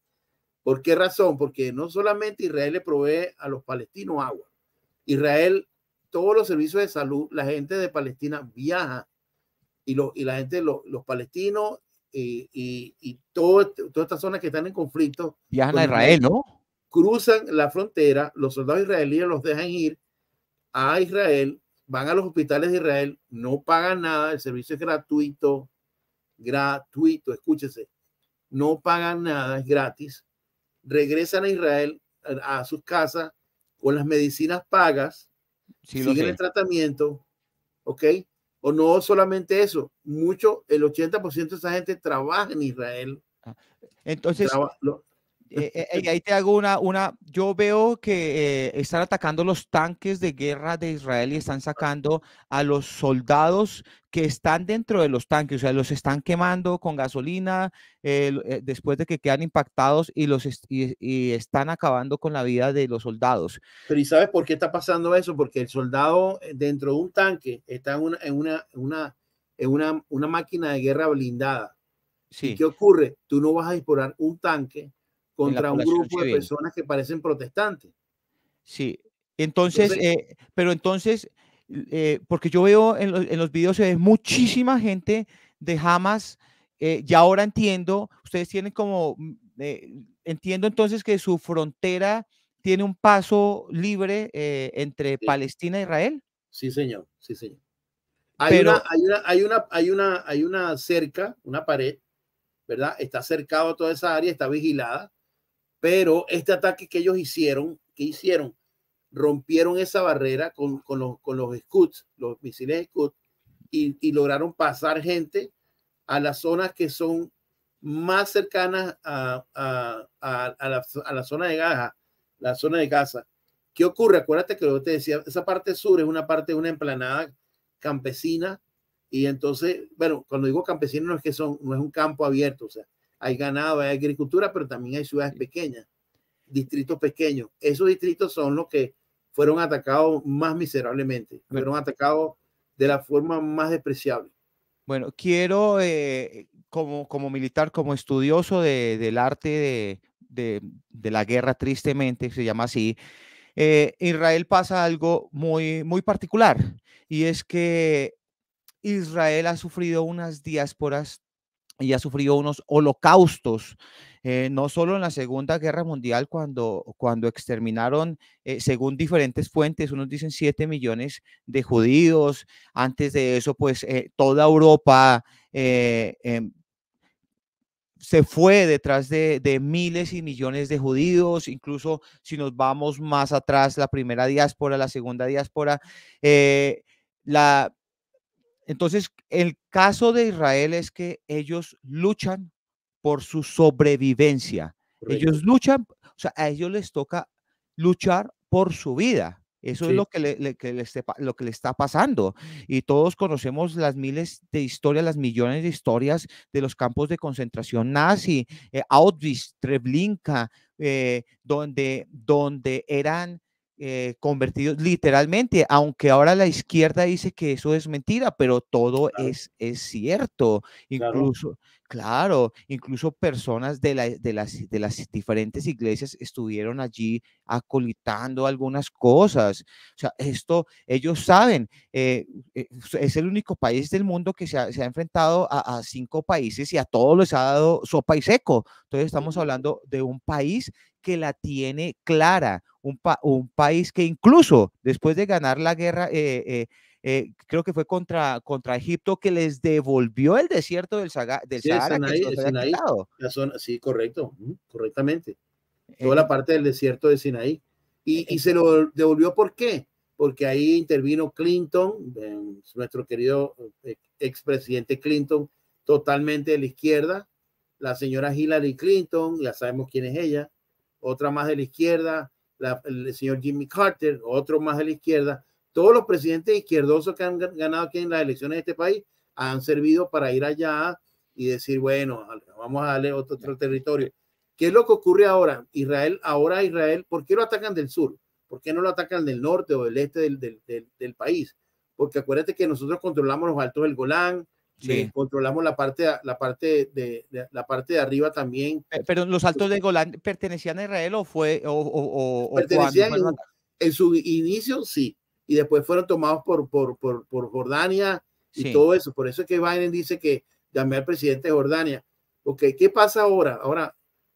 ¿Por qué razón? Porque no solamente Israel le provee a los palestinos agua, Israel, todos los servicios de salud, la gente de Palestina viaja y, y la gente, los palestinos eh, y, y, y este, todas estas zonas que están en conflicto. Viajan a Israel, ¿no? Cruzan la frontera, los soldados israelíes los dejan ir a Israel, van a los hospitales de Israel, no pagan nada, el servicio es gratuito, gratuito, escúchese, no pagan nada, es gratis, regresan a Israel, a sus casas, con las medicinas pagas, siguen el tratamiento, ¿ok? O no solamente eso, mucho, el 80% de esa gente trabaja en Israel. Ah, entonces, eh, eh, y ahí te hago una, yo veo que eh, están atacando los tanques de guerra de Israel y están sacando a los soldados que están dentro de los tanques, o sea, los están quemando con gasolina después de que quedan impactados y, los están acabando con la vida de los soldados. Pero ¿y sabes por qué está pasando eso? Porque el soldado dentro de un tanque está en una, en una, en una, máquina de guerra blindada. Sí. ¿Qué ocurre? Tú no vas a disparar un tanque contra un grupo de personas que parecen protestantes. Sí, entonces, eh, pero entonces, eh, porque yo veo en, los videos, se muchísima gente de Hamas, eh, y ahora entiendo, ustedes tienen como, mm, entiendo entonces que su frontera tiene un paso libre entre Palestina e Israel. Sí, señor, sí, señor. pero, hay, una, hay, una, hay, una, hay una cerca, una pared, ¿verdad? Está cercado a toda esa área, está vigilada pero este ataque que ellos hicieron, que hicieron, rompieron esa barrera con, con, los, con los los misiles scouts, y, lograron pasar gente a las zonas que son más cercanas a, a, la, zona de Gaza, la zona de Gaza. ¿Qué ocurre? Acuérdate que lo que te decía, esa parte sur es una parte de una emplanada campesina y entonces, bueno, cuando digo campesino no es que son, no es un campo abierto, o sea, hay ganado, hay agricultura, pero también hay ciudades pequeñas, distritos pequeños. Esos distritos son los que fueron atacados más miserablemente, fueron atacados de la forma más despreciable. Bueno, quiero, eh, como, como militar, como estudioso del arte de, de, la guerra, tristemente, se llama así, eh, Israel pasa algo muy, muy particular, y es que Israel ha sufrido unas diásporas y ha sufrido unos holocaustos, eh, no solo en la Segunda Guerra Mundial, cuando, cuando exterminaron, eh, según diferentes fuentes, unos dicen 7 millones de judíos, antes de eso, pues eh, toda Europa em, se fue detrás de, miles y millones de judíos, incluso si nos vamos más atrás, la primera diáspora, la segunda diáspora, la, entonces, el caso de Israel es que ellos luchan por su sobrevivencia. Ellos luchan, o sea, a ellos les toca luchar por su vida. Eso es lo que, le, lo que está pasando. Y todos conocemos las miles de historias, las millones de historias de los campos de concentración nazi, eh, Auschwitz, Treblinka, eh, donde, donde eran eh, convertidos literalmente, aunque ahora la izquierda dice que eso es mentira, pero todo es, es cierto. Incluso, claro. incluso personas de, de, las, de las diferentes iglesias estuvieron allí acolitando algunas cosas. O sea, esto ellos saben, eh, eh, es el único país del mundo que se ha, enfrentado a, a, cinco países y a todos les ha dado sopa y seco. Entonces estamos hablando de un país que la tiene clara, un, país que incluso después de ganar la guerra, eh, eh, eh, creo que fue contra, contra Egipto, que les devolvió el desierto del, Sahara. Sinaí, sí, correcto, correctamente. Toda la parte del desierto de Sinaí. Y, y se lo devolvió, ¿por qué? Porque ahí intervino Clinton, nuestro querido expresidente Clinton, totalmente de la izquierda, la señora Hillary Clinton, ya sabemos quién es ella, otra más de la izquierda, el señor Jimmy Carter, otro más de la izquierda. Todos los presidentes izquierdosos que han ganado aquí en las elecciones de este país han servido para ir allá y decir, bueno, vamos a darle otro, territorio. ¿Qué es lo que ocurre ahora? Israel, ahora Israel, ¿por qué lo atacan del sur? ¿Por qué no lo atacan del norte o del este del país? Porque acuérdate que nosotros controlamos los altos del Golán, Sí. Eh, controlamos la parte, la, parte de, la parte de arriba también. Eh, pero los altos de Golán pertenecían a Israel o fue... O, pertenecían en, su inicio, sí. Y después fueron tomados por, por, por, Jordania y todo eso. Por eso es que Biden dice que llamé al presidente de Jordania. Ok, ¿qué pasa ahora? Ahora,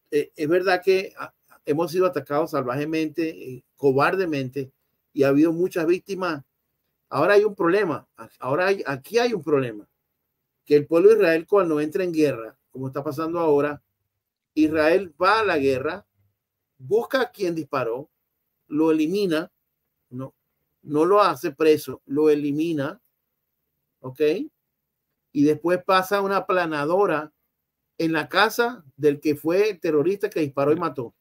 eh, es verdad que ah, hemos sido atacados salvajemente, cobardemente, y ha habido muchas víctimas. Ahora hay un problema. Ahora hay, aquí hay un problema el pueblo Israel cuando entra en guerra, como está pasando ahora, Israel va a la guerra, busca a quien disparó, lo elimina, no, no lo hace preso, lo elimina, ¿ok? Y después pasa una planadora en la casa del que fue el terrorista que disparó y mató.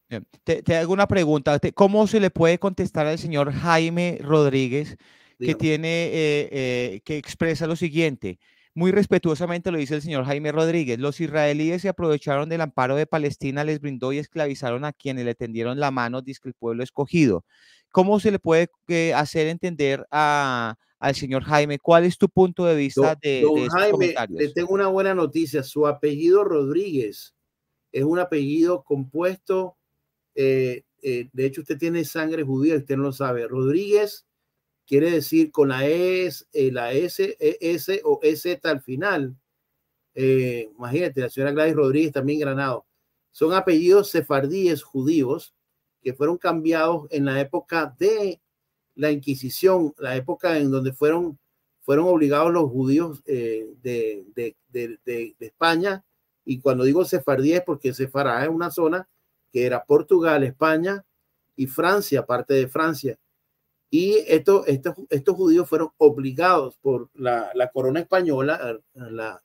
Te, te, hago una pregunta. ¿Cómo se le puede contestar al señor Jaime Rodríguez que tiene, eh, eh, que expresa lo siguiente? Muy respetuosamente lo dice el señor Jaime Rodríguez, los israelíes se aprovecharon del amparo de Palestina, les brindó y esclavizaron a quienes le tendieron la mano, dice el pueblo escogido. ¿Cómo se le puede eh, hacer entender a, al señor Jaime? ¿Cuál es tu punto de vista de, Le tengo una buena noticia, su apellido Rodríguez es un apellido compuesto, eh, eh, de hecho usted tiene sangre judía, usted no lo sabe, Rodríguez quiere decir con la S, eh, la S, e, S o EZ al final. Eh, imagínate, la señora Gladys Rodríguez también Granado. Son apellidos sefardíes judíos que fueron cambiados en la época de la Inquisición, la época en donde fueron, fueron obligados los judíos eh, de, España. Y cuando digo sefardíes porque Sefará es una zona que era Portugal, España y Francia, parte de Francia y estos judíos fueron obligados por la, corona española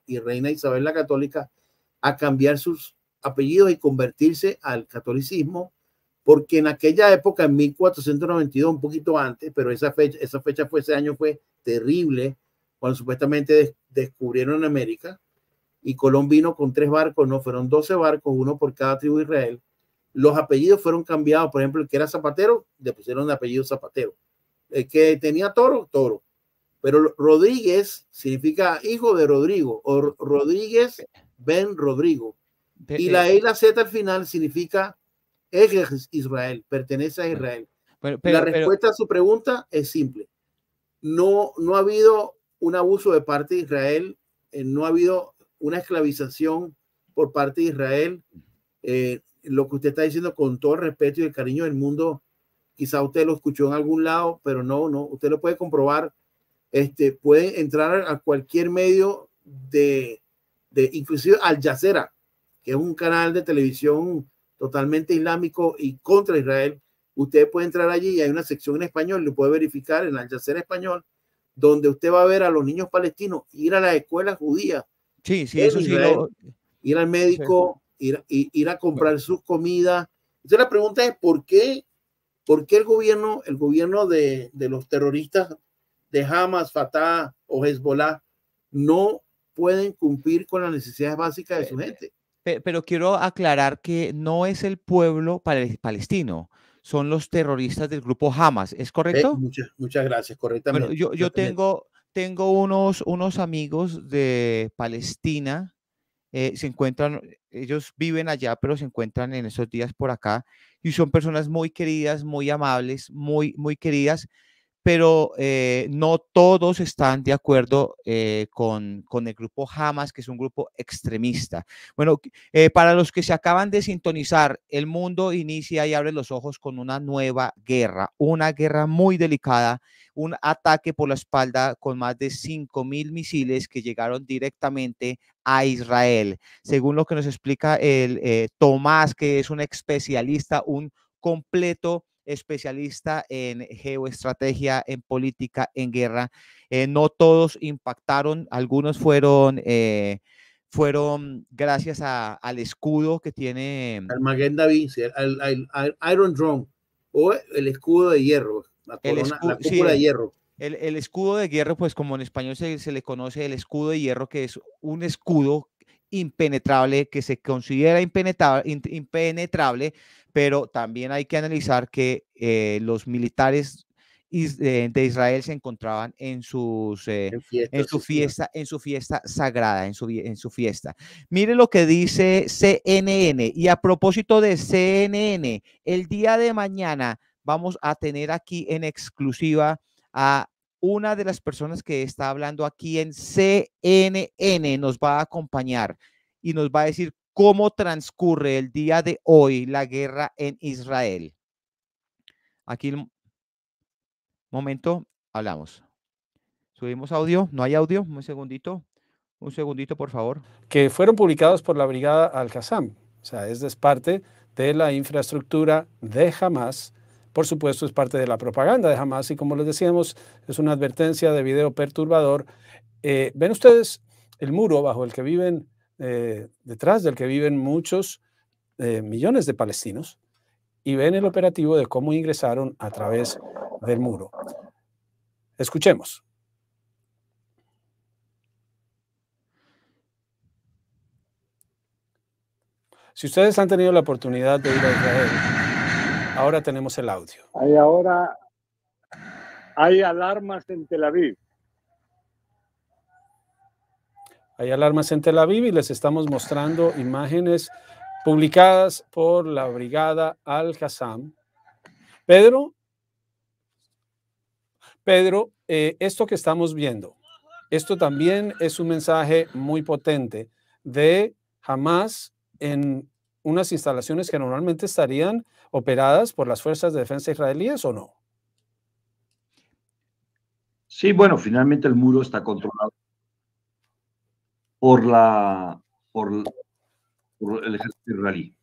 y reina Isabel la católica a cambiar sus apellidos y convertirse al catolicismo, porque en aquella época, en 1492, un poquito antes, pero esa fecha, esa fecha fue ese año, fue terrible, cuando supuestamente descubrieron América, y Colón vino con tres barcos, no, fueron doce barcos, uno por cada tribu de Israel. Los apellidos fueron cambiados, por ejemplo, el que era zapatero, le pusieron el apellido zapatero el eh, que tenía toro, toro. Pero Rodríguez significa hijo de Rodrigo, o Rodríguez Ben Rodrigo. Y eh, la E la Z al final significa es Israel, pertenece a Israel. Pero, la respuesta a su pregunta es simple. No, no ha habido un abuso de parte de Israel, eh, no ha habido una esclavización por parte de Israel. lo que usted está diciendo con todo respeto y el cariño del mundo quizá usted lo escuchó en algún lado, pero no, no, usted lo puede comprobar. Este, puede entrar a cualquier medio de, de inclusive Al Jazeera, que es un canal de televisión totalmente islámico y contra Israel. Usted puede entrar allí y hay una sección en español, lo puede verificar en Al Jazeera español, donde usted va a ver a los niños palestinos ir a las escuelas judías. Sí, sí, eso sí. Ir al médico, ir, ir, a comprar sus comidas. Entonces la pregunta es, ¿por qué ¿Por qué el gobierno, el gobierno de, los terroristas de Hamas, Fatah o Hezbollah no pueden cumplir con las necesidades básicas de su gente? Pero quiero aclarar que no es el pueblo palestino, son los terroristas del grupo Hamas, ¿es correcto? muchas, muchas, gracias, correctamente. yo, yo tengo, tengo unos, unos amigos de Palestina eh, se encuentran, ellos viven allá, pero se encuentran en esos días por acá y son personas muy queridas, muy amables, muy, muy queridas pero eh, no todos están de acuerdo eh, con, el grupo Hamas, que es un grupo extremista. Bueno, eh, para los que se acaban de sintonizar, el mundo inicia y abre los ojos con una nueva guerra, una guerra muy delicada, un ataque por la espalda con más de 5.000 misiles que llegaron directamente a Israel. Según lo que nos explica el Tomás, que es un especialista, un completo especialista en geoestrategia, en política, en guerra. Eh, no todos impactaron, algunos fueron, eh, fueron gracias al escudo que tiene... Mm, al, Iron Drone o el escudo de hierro, la, de hierro. El, escudo de hierro, pues como en español se, le conoce el escudo de hierro, que es un escudo impenetrable, que se considera impenetrable pero también hay que analizar que eh, los militares eh, de Israel se encontraban en, sus, eh, su fiesta, en su fiesta sagrada, en su, en su fiesta. Mire lo que dice CNN y a propósito de CNN, el día de mañana vamos a tener aquí en exclusiva a una de las personas que está hablando aquí en CNN, nos va a acompañar y nos va a decir cómo transcurre el día de hoy la guerra en Israel. Aquí, momento, hablamos. Subimos audio, no hay audio, un segundito, un segundito por favor. Que fueron publicados por la brigada Al-Qassam, o sea, es parte de la infraestructura de Hamas por supuesto, es parte de la propaganda de Hamas y como les decíamos, es una advertencia de video perturbador. Eh, Ven ustedes el muro bajo el que viven eh, detrás del que viven muchos eh, millones de palestinos y ven el operativo de cómo ingresaron a través del muro. Escuchemos. Si ustedes han tenido la oportunidad de ir a Israel, ahora tenemos el audio. ahora, hay alarmas en Tel Aviv. Hay alarmas en Tel Aviv y les estamos mostrando imágenes publicadas por la brigada Al-Qassam. Pedro, Pedro, eh, esto que estamos viendo, esto también es un mensaje muy potente de jamás en unas instalaciones que normalmente estarían operadas por las fuerzas de defensa israelíes o no. Sí, bueno, finalmente el muro está controlado por, la, por, el ejército israelí.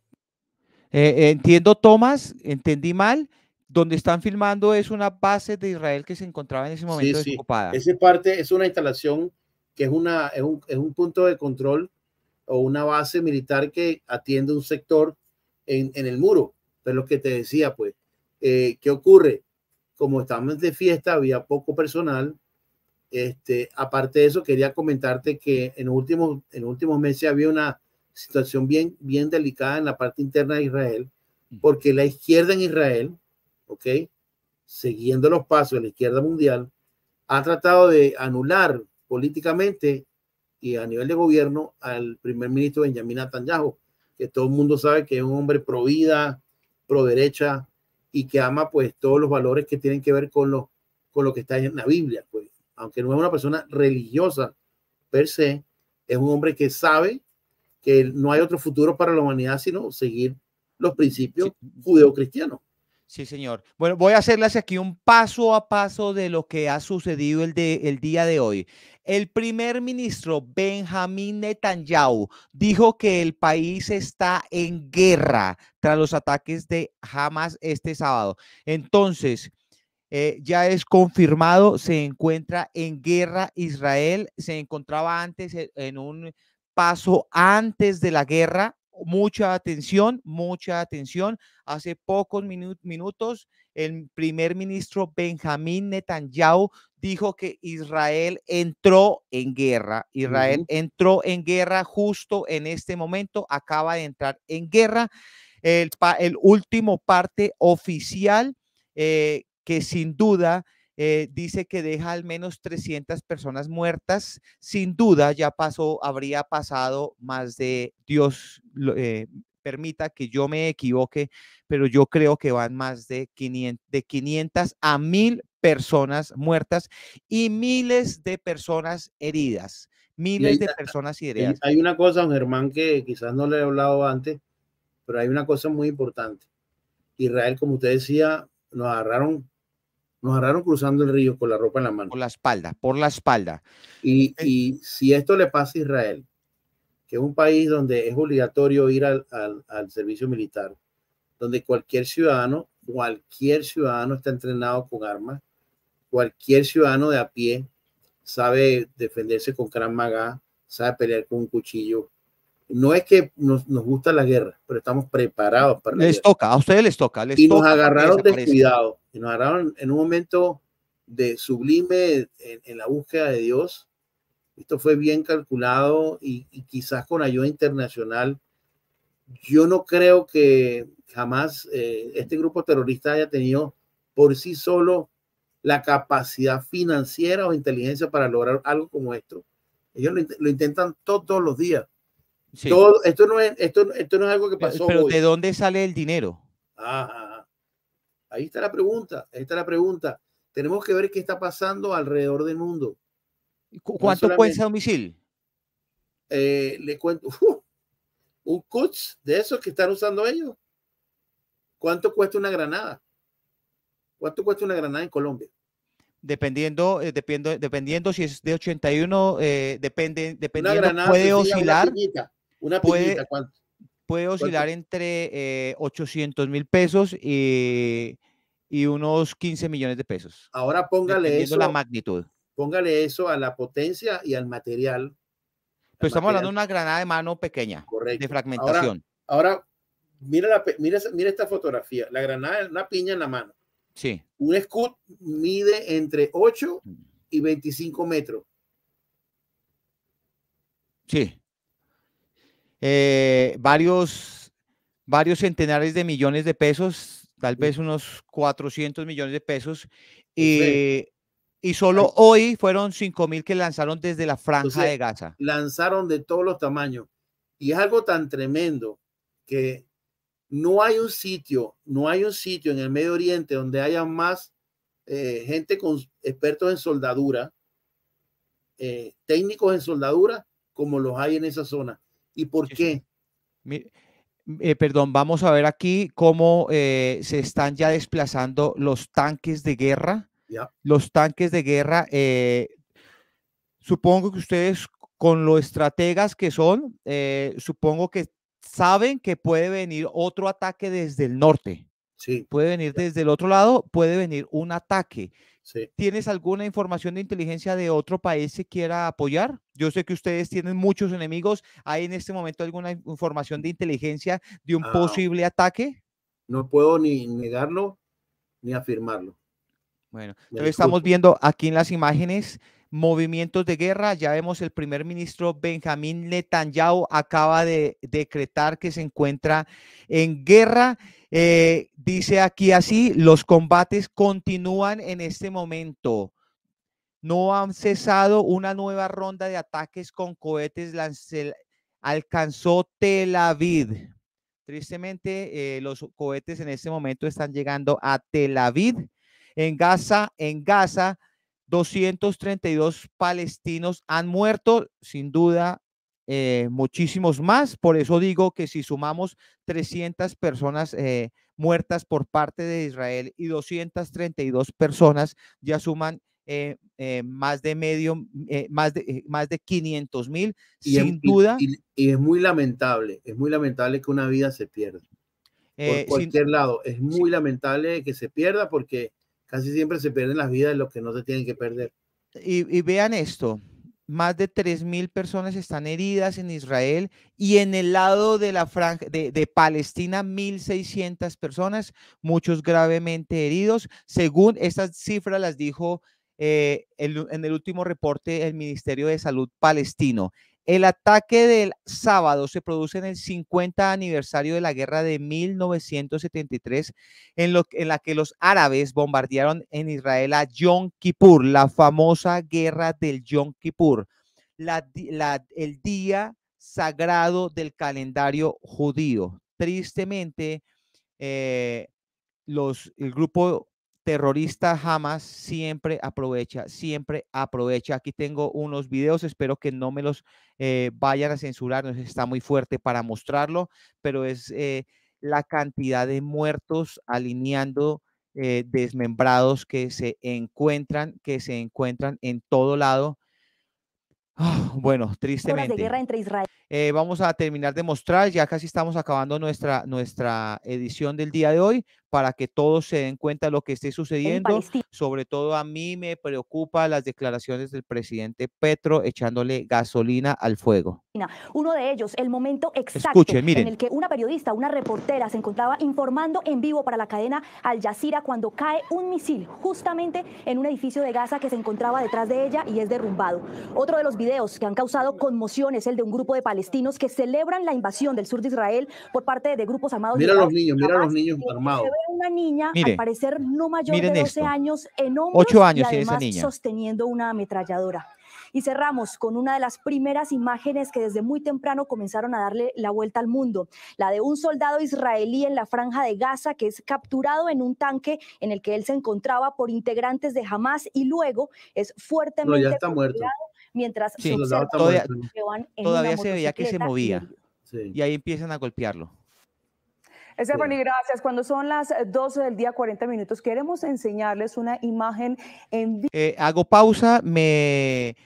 Eh, entiendo, Tomás, entendí mal. Donde están filmando es una base de Israel que se encontraba en ese momento desocupada. Esa parte es una instalación que es, una, es un, un punto de control o una base militar que atiende un sector en, en el muro. Es lo que te decía, pues. Eh, ¿Qué ocurre? Como estamos de fiesta, había poco personal, este, aparte de eso, quería comentarte que en últimos, en últimos meses había una situación bien, bien delicada en la parte interna de Israel, porque la izquierda en Israel, ¿ok? Siguiendo los pasos de la izquierda mundial, ha tratado de anular políticamente y a nivel de gobierno al primer ministro Benjamin Netanyahu, que todo el mundo sabe que es un hombre pro vida, pro derecha y que ama pues todos los valores que tienen que ver con lo, con lo que está en la Biblia. Pues aunque no es una persona religiosa per se, es un hombre que sabe que no hay otro futuro para la humanidad sino seguir los principios judeocristianos. Sí, señor. Bueno, voy a hacerles aquí un paso a paso de lo que ha sucedido el, de, el día de hoy. El primer ministro Benjamín Netanyahu dijo que el país está en guerra tras los ataques de Hamas este sábado. Entonces, eh, ya es confirmado, se encuentra en guerra Israel, se encontraba antes e, en un paso antes de la guerra. Mucha atención, mucha atención. Hace pocos minutos el primer ministro Benjamín Netanyahu dijo que Israel entró en guerra. Israel entró en guerra justo en este momento, acaba de entrar en guerra. El, último parte oficial eh, que sin duda eh, dice que deja al menos 300 personas muertas. Sin duda ya pasó, habría pasado más de, Dios eh, permita que yo me equivoque, pero yo creo que van más de 500, a 1000 personas muertas y miles de personas heridas. Miles de personas heridas. Hay una cosa, don Germán, que quizás no le he hablado antes, pero hay una cosa muy importante. Israel, como usted decía, nos agarraron nos agarraron cruzando el río con la ropa en la mano. Por la espalda, por la espalda. Y, si esto le pasa a Israel, que es un país donde es obligatorio ir al, servicio militar, donde cualquier ciudadano, cualquier ciudadano está entrenado con armas, cualquier ciudadano de a pie sabe defenderse con gran Maga, sabe pelear con un cuchillo, no es que nos, nos, gusta la guerra, pero estamos preparados para Les toca, a ustedes les toca. y nos agarraron descuidados, y nos agarraron en un momento de sublime en, la búsqueda de Dios. Esto fue bien calculado y, quizás con ayuda internacional. Yo no creo que jamás eh, este grupo terrorista haya tenido por sí solo la capacidad financiera o inteligencia para lograr algo como esto. Ellos lo intentan todos los días esto, no es, esto, no es algo que pasó. Pero, ¿de dónde sale el dinero? Ahí está la pregunta. Ahí está la pregunta. Tenemos que ver qué está pasando alrededor del mundo. ¿Cuánto cuesta un misil? Eh, le cuento. Uh, un CUTS de esos que están usando ellos. ¿Cuánto cuesta una granada? ¿Cuánto cuesta una granada en Colombia? Dependiendo, eh, dependiendo, si es de 81, eh, depende, dependiendo, puede oscilar. Una puede, ¿cuánto? Puede oscilar entre 800 eh, mil pesos y, unos 15 millones de pesos. Ahora póngale eso. la magnitud. Póngale eso a la potencia y al material. Pues estamos hablando de una granada de mano pequeña, Correcto. de fragmentación. Ahora, mira, mira, esta fotografía. La granada, una piña en la mano. Sí. Un scoot mide entre 8 mm. y 25 metros. Sí. Eh, varios, varios centenares de millones de pesos, tal vez unos 400 millones de pesos. Y, y solo hoy fueron 5 mil que lanzaron desde la franja de Gaza. Lanzaron de todos los tamaños. Y es algo tan tremendo que no hay un sitio, no hay un sitio en el Medio Oriente donde haya más eh, gente con expertos en soldadura, eh, técnicos en soldadura, como los hay en esa zona y por qué. Eh, perdón, vamos a ver aquí cómo eh, se están ya desplazando los tanques de guerra. Los tanques de guerra, eh, supongo que ustedes con los estrategas que son, supongo que saben que puede venir otro ataque desde el norte. Sí. Puede venir desde el otro lado, puede venir un ataque. ¿Tienes alguna información de inteligencia de otro país que quiera apoyar? Yo sé que ustedes tienen muchos enemigos. ¿Hay en este momento alguna información de inteligencia de un ah, posible ataque? No puedo ni negarlo ni afirmarlo. Bueno, entonces estamos viendo aquí en las imágenes movimientos de guerra. Ya vemos el primer ministro Benjamín Netanyahu acaba de decretar que se encuentra en guerra. Eh, dice aquí así, los combates continúan en este momento. No han cesado una nueva ronda de ataques con cohetes. alcanzó Tel Aviv. Tristemente, eh, los cohetes en este momento están llegando a Tel Aviv. En Gaza, en Gaza, 232 palestinos han muerto, sin duda, eh, muchísimos más. Por eso digo que si sumamos 300 personas eh, muertas por parte de Israel y 232 personas, ya suman eh, más de medio, más de, más de 500 mil, sin duda. Y, es muy lamentable, es muy lamentable que una vida se pierda. Por cualquier lado, es muy lamentable que se pierda porque casi siempre se pierden las vidas de los que no se tienen que perder. Y, vean esto, más de 3.000 personas están heridas en Israel y en el lado de, la franja, de, Palestina 1.600 personas, muchos gravemente heridos. Según estas cifras las dijo eh, en el último reporte el Ministerio de Salud palestino. El ataque del sábado se produce en el 50 aniversario de la guerra de 1973, en, en, la que los árabes bombardearon en Israel a Yom Kippur, la famosa guerra del Yom Kippur, el día sagrado del calendario judío. Tristemente, eh, los, el grupo terrorista jamás siempre aprovecha, siempre aprovecha. Aquí tengo unos videos, espero que no me los eh, vayan a censurar, está muy fuerte para mostrarlo, pero es eh, la cantidad de muertos alineando eh, desmembrados que se encuentran, que se encuentran en todo lado. Ah, bueno, tristemente. guerra entre Israel. vamos a terminar de mostrar, ya casi estamos acabando nuestra, nuestra edición del día de hoy para que todos se den cuenta de lo que esté sucediendo. Sobre todo a mí me preocupa las declaraciones del presidente Petro echándole gasolina al fuego. Uno de ellos, el momento exacto en el que una periodista, una reportera, se encontraba informando en vivo para la cadena Al Jazeera cuando cae un misil justamente en un edificio de Gaza que se encontraba detrás de ella y es derrumbado. Otro de los videos que han causado conmoción es el de un grupo de palestinos que celebran la invasión del sur de Israel por parte de grupos armados. Mira a los niños, mira a los niños armados una niña, al parecer no mayor de 12 años, en hombros años además sosteniendo una ametralladora. Y cerramos con una de las primeras imágenes que desde muy temprano comenzaron a darle la vuelta al mundo, la de un soldado israelí en la franja de Gaza que es capturado en un tanque en el que él se encontraba por integrantes de Hamas y luego es fuertemente mientras todavía, se veía que se movía y ahí empiezan a golpearlo. Stephanie, gracias. Cuando son las 12 eh, del día, 40 minutos, queremos enseñarles una imagen en vivo. Eh, hago pausa, me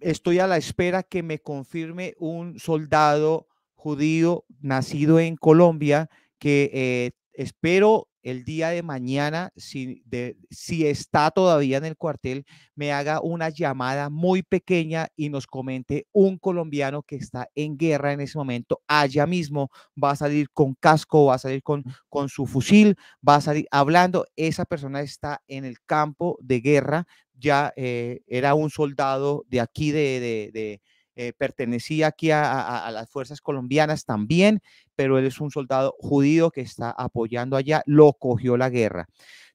estoy a la espera que me confirme un soldado judío nacido en Colombia que eh, espero el día de mañana, si, si está todavía en el cuartel, me haga una llamada muy pequeña y nos comente un colombiano que está en guerra en ese momento, allá mismo va a salir con casco, va a salir con, con su fusil, va a salir hablando, esa persona está en el campo de guerra, ya eh, era un soldado de aquí de, eh, pertenecía aquí a, a, las fuerzas colombianas también, pero él es un soldado judío que está apoyando allá, lo cogió la guerra.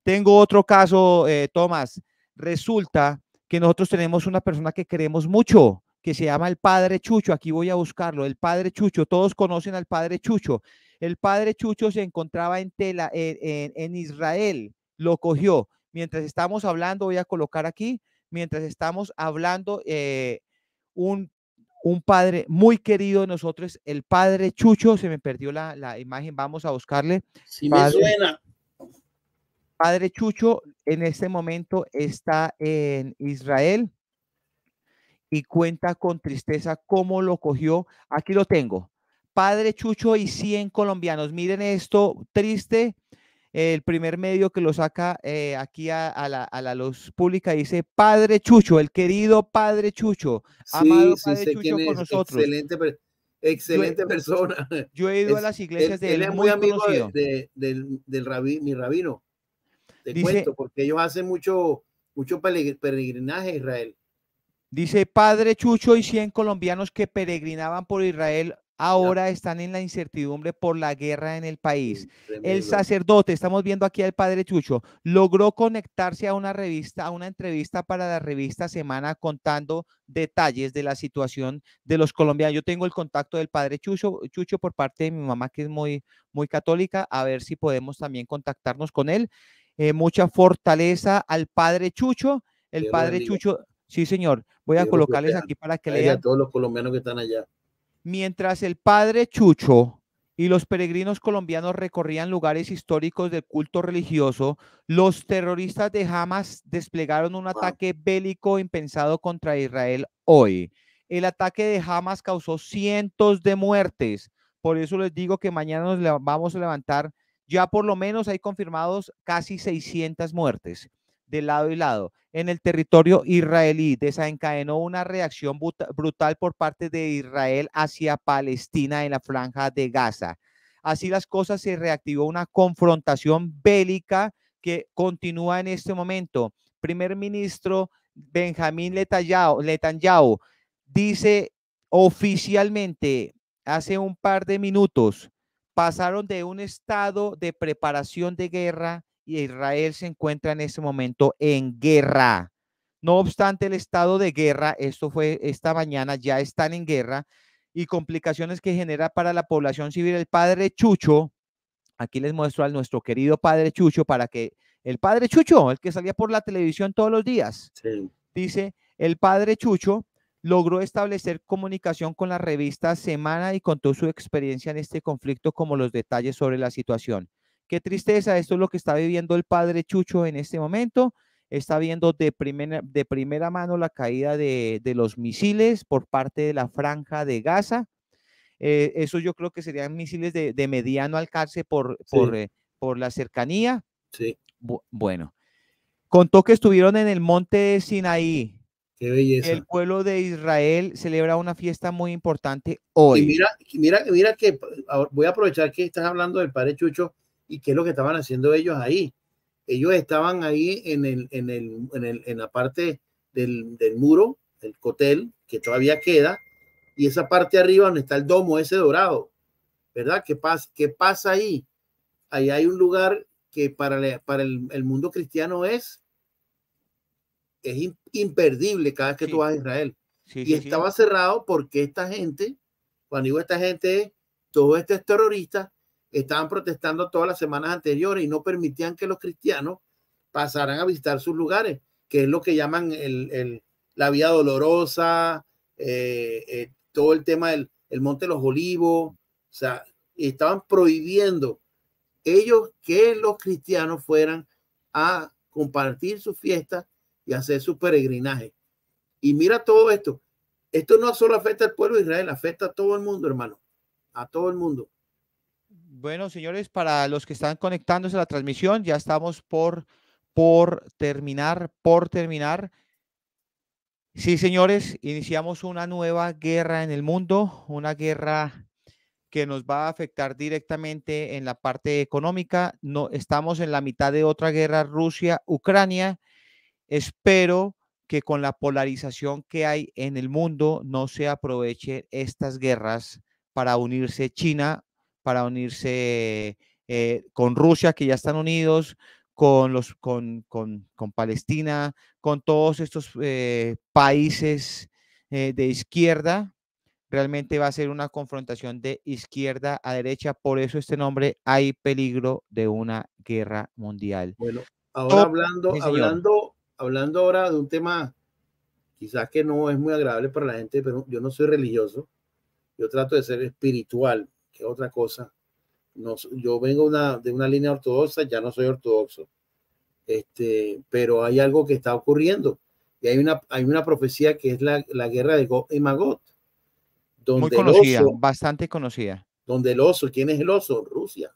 Tengo otro caso, eh, Tomás. Resulta que nosotros tenemos una persona que queremos mucho, que se llama el Padre Chucho. Aquí voy a buscarlo. El Padre Chucho, todos conocen al Padre Chucho. El Padre Chucho se encontraba en, tela, en, Israel, lo cogió. Mientras estamos hablando, voy a colocar aquí, mientras estamos hablando, eh, un un padre muy querido de nosotros, el padre Chucho, se me perdió la, imagen, vamos a buscarle. Si me suena. Padre Chucho en este momento está en Israel y cuenta con tristeza cómo lo cogió. Aquí lo tengo. Padre Chucho y 100 colombianos. Miren esto, triste el primer medio que lo saca eh, aquí a, la, luz pública dice Padre Chucho, el querido Padre Chucho, amado Padre Chucho con nosotros. Excelente, persona. Yo he ido a las iglesias de él. Él es muy, amigo de, del, mi rabino. Te cuento, porque ellos hacen mucho, mucho peregrinaje a Israel. Dice Padre Chucho y 100 colombianos que peregrinaban por Israel ahora están en la incertidumbre por la guerra en el país. El sacerdote, estamos viendo aquí al padre Chucho, logró conectarse a una revista, a una entrevista para la revista Semana contando detalles de la situación de los colombianos. Yo tengo el contacto del padre Chucho, Chucho por parte de mi mamá que es muy muy católica, a ver si podemos también contactarnos con él. Eh, mucha fortaleza al padre Chucho, el padre Chucho. Sí, señor. Voy a colocarles aquí para que lean. A todos los colombianos que están allá. Mientras el padre Chucho y los peregrinos colombianos recorrían lugares históricos del culto religioso, los terroristas de Hamas desplegaron un ataque bélico impensado contra Israel hoy. El ataque de Hamas causó cientos de muertes. Por eso les digo que mañana nos vamos a levantar. Ya por lo menos hay confirmados casi 600 muertes de lado y lado. En el territorio israelí desencadenó una reacción brutal por parte de Israel hacia Palestina en la franja de Gaza. Así las cosas se reactivó una confrontación bélica que continúa en este momento. Primer ministro Benjamín Netanyahu, Netanyahu dice oficialmente hace un par de minutos, pasaron de un estado de preparación de guerra y Israel se encuentra en ese momento en guerra. No obstante el estado de guerra, esto fue esta mañana, ya están en guerra y complicaciones que genera para la población civil el padre Chucho. Aquí les muestro a nuestro querido padre Chucho para que el padre Chucho, el que salía por la televisión todos los días, dice, el padre Chucho logró establecer comunicación con la revista Semana y contó su experiencia en este conflicto como los detalles sobre la situación. Qué tristeza, esto es lo que está viviendo el padre Chucho en este momento. Está viendo de primera, de primera mano la caída de, los misiles por parte de la franja de Gaza. Eh, eso yo creo que serían misiles de, mediano alcance por, eh, por, la cercanía. Sí. bueno, contó que estuvieron en el monte de Sinaí. Qué belleza. El pueblo de Israel celebra una fiesta muy importante hoy. Y mira, mira, mira que voy a aprovechar que estás hablando del padre Chucho y qué es lo que estaban haciendo ellos ahí. Ellos estaban ahí en, el, en, el, en, la parte del, muro, el cotel, que todavía queda, y esa parte arriba donde está el domo ese dorado, ¿verdad? ¿Qué pasa, qué pasa ahí? Ahí hay un lugar que para, para el, mundo cristiano es, es imperdible cada vez que tú vas a Israel. y estaba cerrado porque esta gente, cuando digo esta gente, todo estos terroristas terrorista estaban protestando todas las semanas anteriores y no permitían que los cristianos pasaran a visitar sus lugares, que es lo que llaman la vía dolorosa, eh, eh, todo el tema del monte de los olivos, o sea, estaban prohibiendo ellos que los cristianos fueran a compartir su fiestas y hacer su peregrinaje. Y mira todo esto. Esto no solo afecta al pueblo de Israel, afecta a todo el mundo, hermano. A todo el mundo. Bueno, señores, para los que están conectándose a la transmisión, ya estamos por, por terminar, por terminar. Sí, señores, iniciamos una nueva guerra en el mundo, una guerra que nos va a afectar directamente en la parte económica. No estamos en la mitad de otra guerra Rusia-Ucrania. Espero que con la polarización que hay en el mundo no se aproveche estas guerras para unirse China para unirse eh, con Rusia, que ya están unidos, con, los, con, con, con Palestina, con todos estos eh, países eh, de izquierda. Realmente va a ser una confrontación de izquierda a derecha, por eso este nombre, hay peligro de una guerra mundial. Bueno, ahora hablando, hablando, hablando ahora de un tema quizás que no es muy agradable para la gente, pero yo no soy religioso, yo trato de ser espiritual, que otra cosa. No, yo vengo una, de una línea ortodoxa, ya no soy ortodoxo, este, pero hay algo que está ocurriendo. Y hay una, hay una profecía que es la, guerra de Magot. y Donde conocida, bastante conocida. Donde el oso, ¿quién es el oso? Rusia.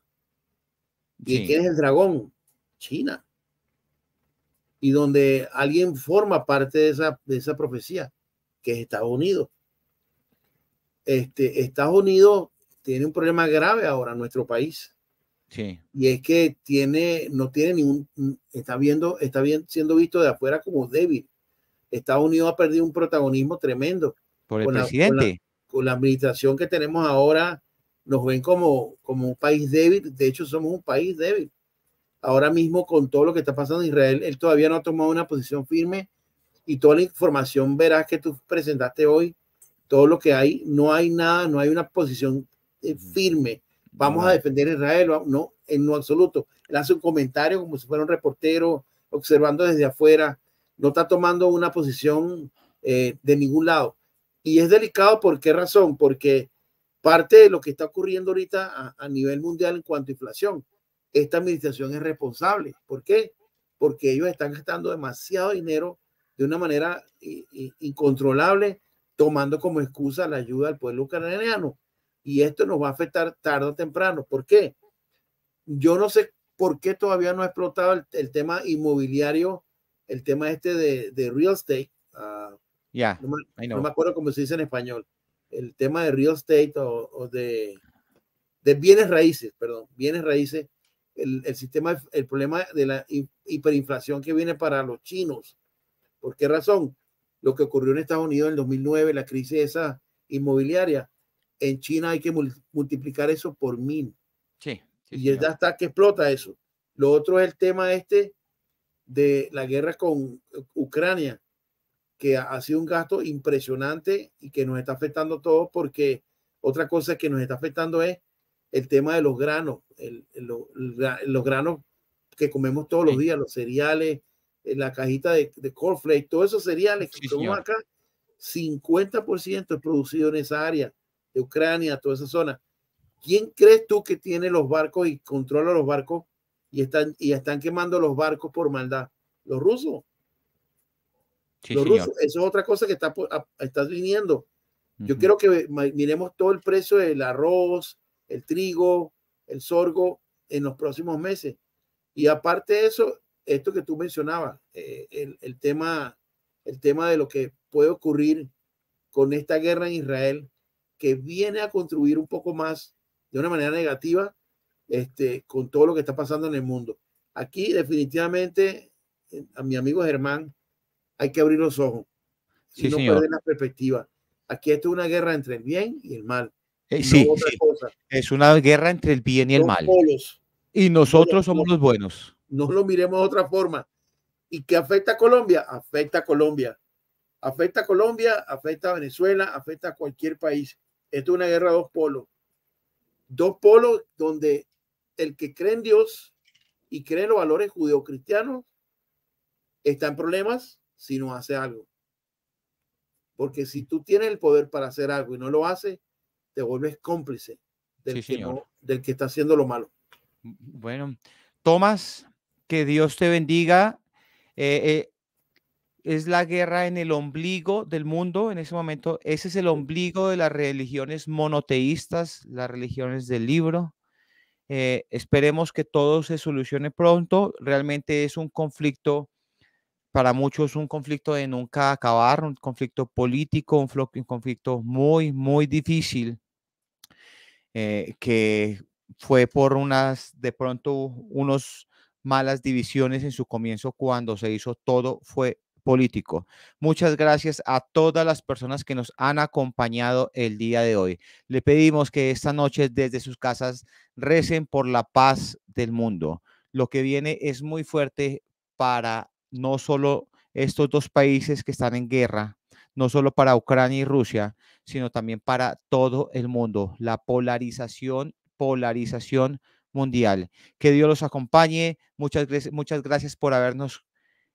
¿Y quién es el dragón? China. Y donde alguien forma parte de esa, esa profecía, que es Estados Unidos. Este, Estados Unidos tiene un problema grave ahora nuestro país. Sí. Y es que tiene, no tiene ningún, mm, está viendo, está bien, siendo visto de afuera como débil. Estados Unidos ha perdido un protagonismo tremendo. Por el con presidente. La, con, la, administración que tenemos ahora, nos ven como, como un país débil. De hecho, somos un país débil. Ahora mismo, con todo lo que está pasando en Israel, él todavía no ha tomado una posición firme y toda la información verás que tú presentaste hoy, todo lo que hay, no hay nada, no hay una posición eh, firme, vamos a defender a Israel, no, en lo absoluto. Él hace un comentario como si fuera un reportero observando desde afuera, no está tomando una posición eh, de ningún lado. Y es delicado, ¿por qué razón? Porque parte de lo que está ocurriendo ahorita a, a nivel mundial en cuanto a inflación, esta administración es responsable. ¿Por qué? Porque ellos están gastando demasiado dinero de una manera eh, incontrolable, tomando como excusa la ayuda al pueblo ucraniano. Y esto nos va a afectar tarde o temprano. ¿Por qué? Yo no sé por qué todavía no ha explotado el, tema inmobiliario, el tema este de, de real estate. Ah, ya, no, me acuerdo cómo se dice en español. El tema de real estate o, o de, de bienes raíces, perdón, bienes raíces. El, el, sistema, el problema de la hiperinflación que viene para los chinos. ¿Por qué razón? Lo que ocurrió en Estados Unidos en 2009, la crisis esa inmobiliaria, en China hay que multiplicar eso por mil. Sí, y es hasta que explota eso. Lo otro es el tema este de la guerra con Ucrania, que ha sido un gasto impresionante y que nos está afectando todo porque otra cosa que nos está afectando es el tema de los granos, los granos que comemos todos los días, los cereales, eh, la cajita de, de cornflakes, todos esos cereales que tomamos acá, 50% es producido en esa área. Ucrania, toda esa zona. ¿Quién crees tú que tiene los barcos y controla los barcos y están, y están quemando los barcos por maldad? Los rusos. los rusos. Eso es otra cosa que está, pues, está viniendo. Yo quiero que miremos todo el precio del arroz, el trigo, el sorgo en los próximos meses. Y aparte de eso, esto que tú mencionabas, eh, el, tema, el tema de lo que puede ocurrir con esta guerra en Israel, que viene a contribuir un poco más de una manera negativa este, con todo lo que está pasando en el mundo. Aquí definitivamente eh, a mi amigo Germán hay que abrir los ojos y no perder la perspectiva. Aquí esto es una guerra entre el bien y el mal. Eh, sí, es una guerra entre el bien y el mal. Y nosotros somos los buenos. No lo miremos de otra forma. ¿Y qué afecta a Colombia? Afecta a Colombia. Afecta a Colombia, afecta a Venezuela, afecta a cualquier país. Esto es una guerra de dos polos. Dos polos donde el que cree en Dios y cree en los valores judeocristianos está en problemas si no hace algo. Porque si tú tienes el poder para hacer algo y no lo haces, te vuelves cómplice del, que, está haciendo lo malo. Bueno, Tomás, que Dios te bendiga. Eh, eh, es la guerra en el ombligo del mundo en ese momento. Ese es el ombligo de las religiones monoteístas, las religiones del libro. Eh, esperemos que todo se solucione pronto. Realmente es un conflicto, para muchos un conflicto de nunca acabar, un conflicto político, un conflicto muy, muy difícil, eh, que fue por unas, de pronto, unos malas divisiones en su comienzo cuando se hizo todo, fue político. Muchas gracias a todas las personas que nos han acompañado el día de hoy. Le pedimos que esta noche desde sus casas recen por la paz del mundo. Lo que viene es muy fuerte para no solo estos dos países que están en guerra, no solo para Ucrania y Rusia, sino también para todo el mundo. La polarización, polarización mundial. Que Dios los acompañe. Muchas, muchas gracias por habernos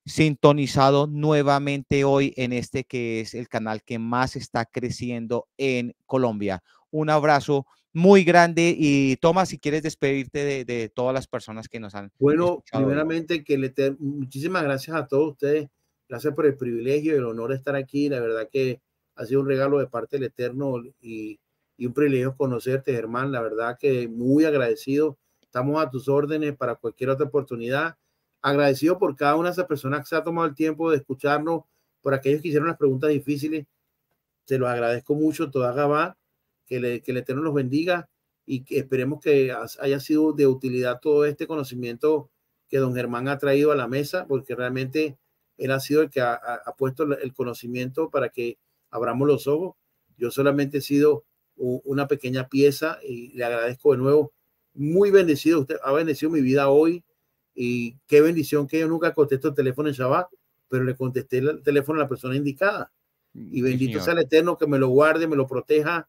sintonizado nuevamente hoy en este que es el canal que más está creciendo en Colombia. Un abrazo muy grande y Tomás si quieres despedirte de, todas las personas que nos han. Bueno, primeramente que le muchísimas gracias a todos ustedes. Gracias por el privilegio y el honor de estar aquí. La verdad que ha sido un regalo de parte del Eterno y, y un privilegio conocerte, Germán. La verdad que muy agradecido. Estamos a tus órdenes para cualquier otra oportunidad Agradecido por cada una de esas personas que se ha tomado el tiempo de escucharnos, por aquellos que hicieron las preguntas difíciles. Se los agradezco mucho, toda Gabá, que, le, que el Eterno los bendiga y que esperemos que haya sido de utilidad todo este conocimiento que don Germán ha traído a la mesa, porque realmente él ha sido el que ha puesto el conocimiento para que abramos los ojos. Yo solamente he sido una pequeña pieza y le agradezco de nuevo. Muy bendecido, usted ha bendecido mi vida hoy, y qué bendición que yo nunca contesto el teléfono en Shabbat, pero le contesté el teléfono a la persona indicada. Y bendito sea el Eterno que me lo guarde, me lo proteja,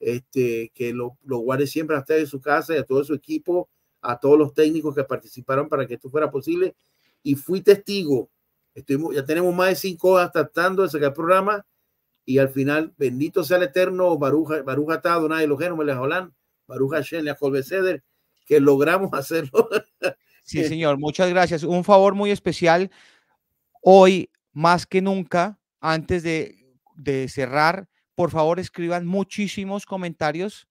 este, que lo, guarde siempre hasta de su casa y a todo su equipo, a todos los técnicos que participaron para que esto fuera posible. Y fui testigo. ya tenemos más de cinco horas tratando de sacar el programa y al final, bendito sea el Eterno, Baruja, Baruja me Elogeno, hablan Baruja Shen, la que logramos hacerlo Sí, eh, señor, muchas gracias. Un favor muy especial hoy, más que nunca, antes de, cerrar, por favor escriban muchísimos comentarios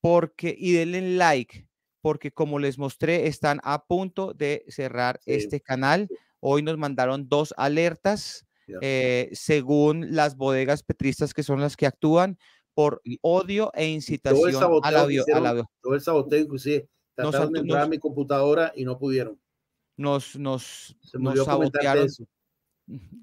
porque, y denle like, porque como les mostré, están a punto de cerrar este canal. Hoy nos mandaron dos alertas eh, según las bodegas petristas que son las que actúan por odio e incitación al nos, de entrar a mi computadora y no pudieron. Nos, nos, sabotearon. Eso.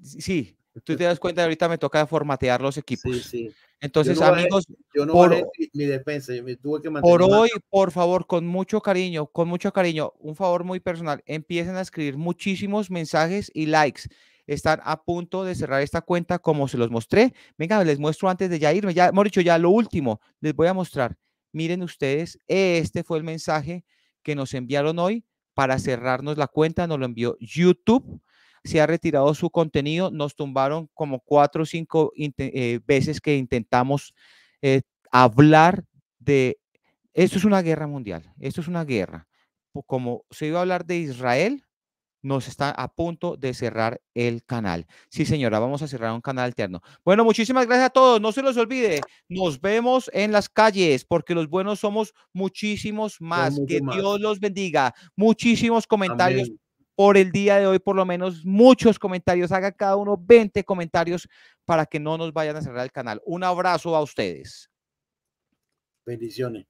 Sí, tú te das cuenta, ahorita me toca formatear los equipos. Entonces, amigos, yo por, mi defensa, me tuve que hoy, por favor, con mucho cariño, con mucho cariño, un favor muy personal, empiecen a escribir muchísimos mensajes y likes. Están a punto de cerrar esta cuenta como se los mostré. Venga, les muestro antes de ya irme. Ya, dicho ya lo último, les voy a mostrar miren ustedes, este fue el mensaje que nos enviaron hoy para cerrarnos la cuenta, nos lo envió YouTube, se ha retirado su contenido, nos tumbaron como cuatro o cinco eh, veces que intentamos eh, hablar de, esto es una guerra mundial, esto es una guerra, como se iba a hablar de Israel, nos está a punto de cerrar el canal. Sí, señora, vamos a cerrar un canal alterno. Bueno, muchísimas gracias a todos. No se los olvide, nos vemos en las calles porque los buenos somos muchísimos más. que Dios los bendiga. Muchísimos comentarios. Por el día de hoy, por lo menos muchos comentarios. haga cada uno 20 comentarios para que no nos vayan a cerrar el canal. Un abrazo a ustedes. Bendiciones.